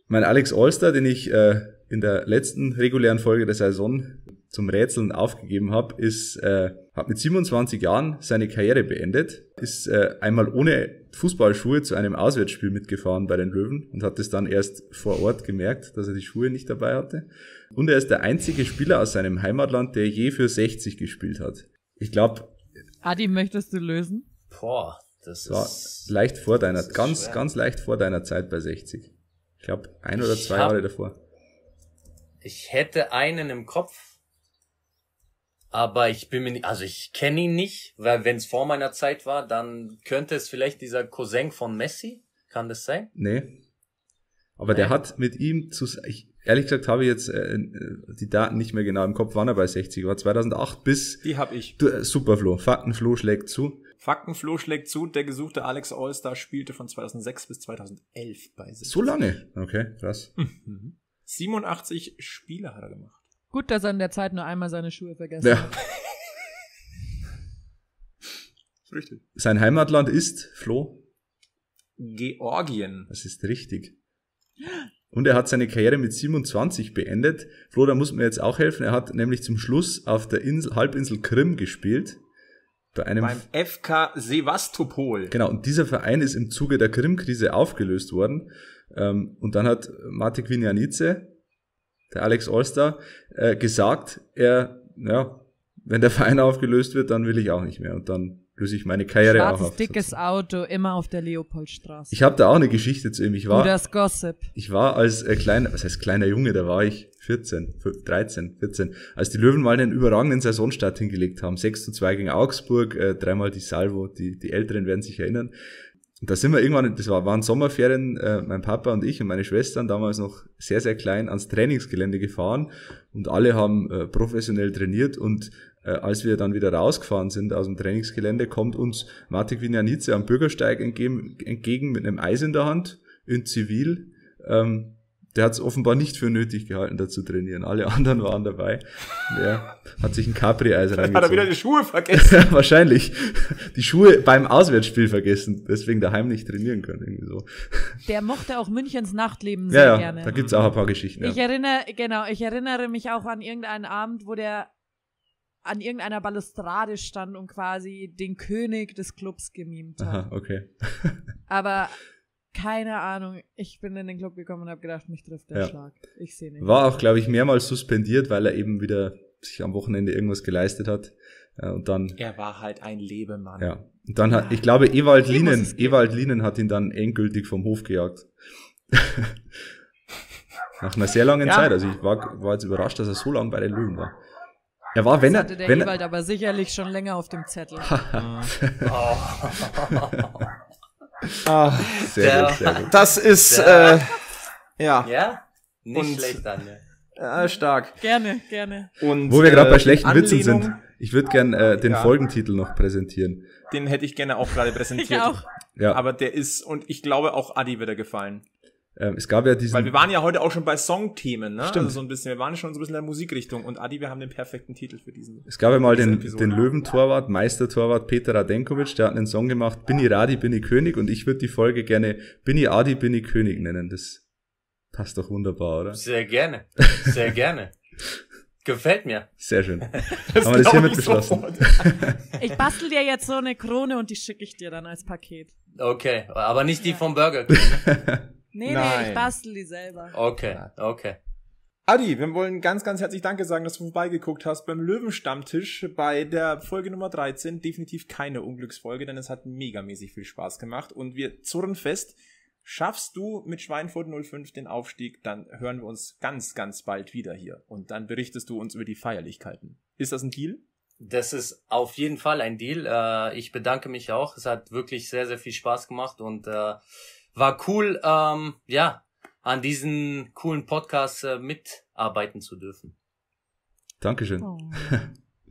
Mein Alex Allstar, den ich äh, in der letzten regulären Folge der Saison zum Rätseln aufgegeben habe, ist, äh, hat mit 27 Jahren seine Karriere beendet, ist äh, einmal ohne Fußballschuhe zu einem Auswärtsspiel mitgefahren bei den Löwen und hat es dann erst vor Ort gemerkt, dass er die Schuhe nicht dabei hatte. Und er ist der einzige Spieler aus seinem Heimatland, der je für 60 gespielt hat. Ich glaube. Adi, möchtest du lösen? Boah, das war ist. Leicht vor deiner, ganz, schwer. ganz leicht vor deiner Zeit bei 60. Ich glaube, ein oder zwei Jahre davor. Ich hätte einen im Kopf, aber ich bin mir nicht, also ich kenne ihn nicht, weil wenn es vor meiner Zeit war, dann könnte es vielleicht dieser Cousin von Messi, kann das sein? Nee. Aber Nein. der hat mit ihm zu, ich, ehrlich gesagt habe ich jetzt äh, äh, die Daten nicht mehr genau im Kopf, wann er bei 60 war, 2008 bis. Die habe ich. Du, äh, Superflo, Faktenflo schlägt zu. Faktenflo schlägt zu, der gesuchte Alex Allstar spielte von 2006 bis 2011 bei 60. So lange? Okay, krass. Mhm. 87 Spiele hat er gemacht. Gut, dass er in der Zeit nur einmal seine Schuhe vergessen ja. hat. Richtig. Sein Heimatland ist, Flo? Georgien. Das ist richtig. Und er hat seine Karriere mit 27 beendet. Flo, da muss man jetzt auch helfen. Er hat nämlich zum Schluss auf der Insel, Halbinsel Krim gespielt. Bei einem beim FK Sevastopol. Genau, und dieser Verein ist im Zuge der Krim-Krise aufgelöst worden. Ähm, und dann hat Matik Vinianice, der Alex Olster, äh, gesagt, er, ja, wenn der Verein aufgelöst wird, dann will ich auch nicht mehr. Und dann löse ich meine Karriere Schwarzes, auch auf. dickes Auto, immer auf der Leopoldstraße. Ich habe da auch eine Geschichte zu ihm. Ich war, Gutes Gossip. Ich war als äh, kleiner, was heißt kleiner Junge, da war ich 14, 5, 13, 14, als die Löwen mal einen überragenden Saisonstart hingelegt haben. 6 zu 2 gegen Augsburg, äh, dreimal die Salvo, die, die Älteren werden sich erinnern. da sind wir irgendwann, das war, waren Sommerferien, äh, mein Papa und ich und meine Schwestern damals noch sehr, sehr klein ans Trainingsgelände gefahren und alle haben äh, professionell trainiert und äh, als wir dann wieder rausgefahren sind aus dem Trainingsgelände, kommt uns Matik Vinjanice am Bürgersteig entgegen, entgegen mit einem Eis in der Hand, in Zivil, ähm, der hat es offenbar nicht für nötig gehalten, da zu trainieren. Alle anderen waren dabei. Der hat sich ein Capri-Eis reingezogen. Hat er wieder die Schuhe vergessen? Wahrscheinlich. Die Schuhe beim Auswärtsspiel vergessen, deswegen daheim nicht trainieren können. Irgendwie so. Der mochte auch Münchens Nachtleben sehr ja, ja, gerne. Da gibt's auch ein paar Geschichten. Ich erinnere, genau, ich erinnere mich auch an irgendeinen Abend, wo der an irgendeiner Balustrade stand und quasi den König des Clubs gemimt hat. Aha, okay. Aber keine Ahnung, ich bin in den Club gekommen und habe gedacht, mich trifft der ja. Schlag. Ich sehe nicht. War auch, glaube ich, mehrmals suspendiert, weil er eben wieder sich am Wochenende irgendwas geleistet hat. Äh, und dann, er war halt ein Lebemann. Ja. Und dann ja. ich glaube, Ewald Lienen, Ewald Lienen hat ihn dann endgültig vom Hof gejagt. Nach einer sehr langen ja. Zeit. Also ich war, war jetzt überrascht, dass er so lange bei den Löwen war. Er war, wenn das hatte er. der wenn Ewald er, aber sicherlich schon länger auf dem Zettel. Mhm. oh. Ach, sehr, gut, sehr gut. Das ist, äh, ja. Ja, nicht Und, schlecht, Daniel. Ja, äh, äh, stark. Gerne, gerne. Und, Wo wir gerade bei äh, schlechten Witzen sind, ich würde gern äh, den ja. Folgentitel noch präsentieren. Den hätte ich gerne auch gerade präsentiert. Ich auch. Ja. Aber der ist, und ich glaube auch Adi wird er gefallen. Ähm, es gab ja diesen. Weil wir waren ja heute auch schon bei Songthemen, ne? Stimmt. Also so ein bisschen, wir waren schon so ein bisschen in der Musikrichtung und Adi, wir haben den perfekten Titel für diesen. Es gab ja mal den, den Löwentorwart, Meistertorwart Peter Radenkovic, der hat einen Song gemacht, Bin ich Radi, bin ich König und ich würde die Folge gerne Bin ich Adi, bin ich König nennen. Das passt doch wunderbar, oder? Sehr gerne. Sehr gerne. Gefällt mir. Sehr schön. Das Haben wir das hiermit beschlossen. ich bastel dir jetzt so eine Krone und die schicke ich dir dann als Paket. Okay, aber nicht die vom Burger King. Ne? Nee, Nein. nee, ich bastel die selber. Okay, okay. Adi, wir wollen ganz, ganz herzlich Danke sagen, dass du vorbeigeguckt hast beim Löwenstammtisch bei der Folge Nummer 13. Definitiv keine Unglücksfolge, denn es hat megamäßig viel Spaß gemacht und wir zurren fest. Schaffst du mit Schweinfurt 05 den Aufstieg, dann hören wir uns ganz, ganz bald wieder hier und dann berichtest du uns über die Feierlichkeiten. Ist das ein Deal? Das ist auf jeden Fall ein Deal. Äh, ich bedanke mich auch. Es hat wirklich sehr, sehr viel Spaß gemacht und äh war cool, ähm, ja, an diesen coolen Podcast äh, mitarbeiten zu dürfen. Dankeschön. Oh.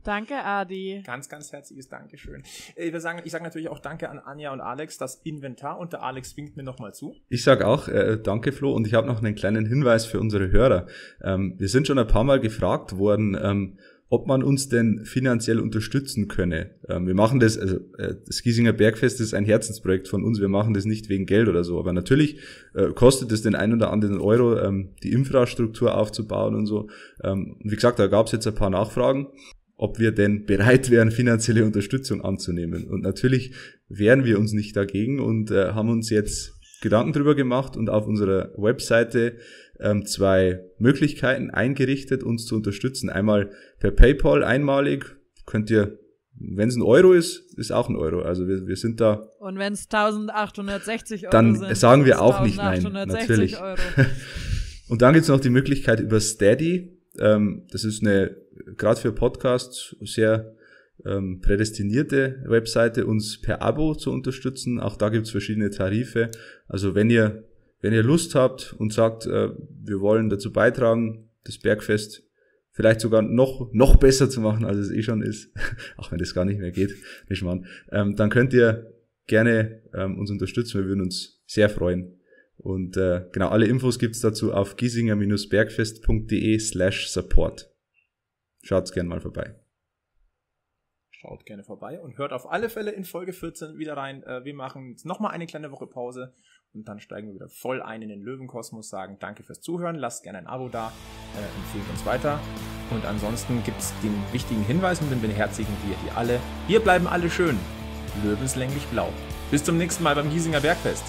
Danke, Adi. Ganz, ganz herzliches Dankeschön. Ich sage sag natürlich auch Danke an Anja und Alex. Das Inventar Und der Alex winkt mir nochmal zu. Ich sage auch äh, Danke, Flo. Und ich habe noch einen kleinen Hinweis für unsere Hörer. Ähm, wir sind schon ein paar Mal gefragt worden, ähm, ob man uns denn finanziell unterstützen könne. Ähm, wir machen das, also äh, das Giesinger Bergfest ist ein Herzensprojekt von uns, wir machen das nicht wegen Geld oder so, aber natürlich äh, kostet es den ein oder anderen Euro, ähm, die Infrastruktur aufzubauen und so. Ähm, wie gesagt, da gab es jetzt ein paar Nachfragen, ob wir denn bereit wären, finanzielle Unterstützung anzunehmen. Und natürlich wehren wir uns nicht dagegen und äh, haben uns jetzt Gedanken drüber gemacht und auf unserer Webseite ähm, zwei Möglichkeiten eingerichtet, uns zu unterstützen. Einmal per PayPal einmalig, könnt ihr wenn es ein Euro ist, ist auch ein Euro. Also wir, wir sind da. Und wenn es 1860 Euro dann sind, sagen wir auch nicht nein. Natürlich. Euro. Und dann gibt's noch die Möglichkeit über Steady. Ähm, das ist eine, gerade für Podcasts, sehr ähm, prädestinierte Webseite, uns per Abo zu unterstützen. Auch da gibt's verschiedene Tarife. Also wenn ihr wenn ihr Lust habt und sagt, äh, wir wollen dazu beitragen, das Bergfest vielleicht sogar noch, noch besser zu machen, als es eh schon ist, auch wenn das gar nicht mehr geht, nicht mal, ähm, dann könnt ihr gerne ähm, uns unterstützen. Wir würden uns sehr freuen. Und äh, genau, alle Infos gibt's dazu auf giesinger-bergfest.de slash support. Schaut's gerne mal vorbei. Schaut gerne vorbei und hört auf alle Fälle in Folge 14 wieder rein. Äh, wir machen jetzt nochmal eine kleine Woche Pause und dann steigen wir wieder voll ein in den Löwenkosmos, sagen danke fürs Zuhören, lasst gerne ein Abo da, äh, empfehlt uns weiter. Und ansonsten gibt es den wichtigen Hinweis und den beherzigen wir die alle. Wir bleiben alle schön. Löwenslänglich blau. Bis zum nächsten Mal beim Giesinger Bergfest.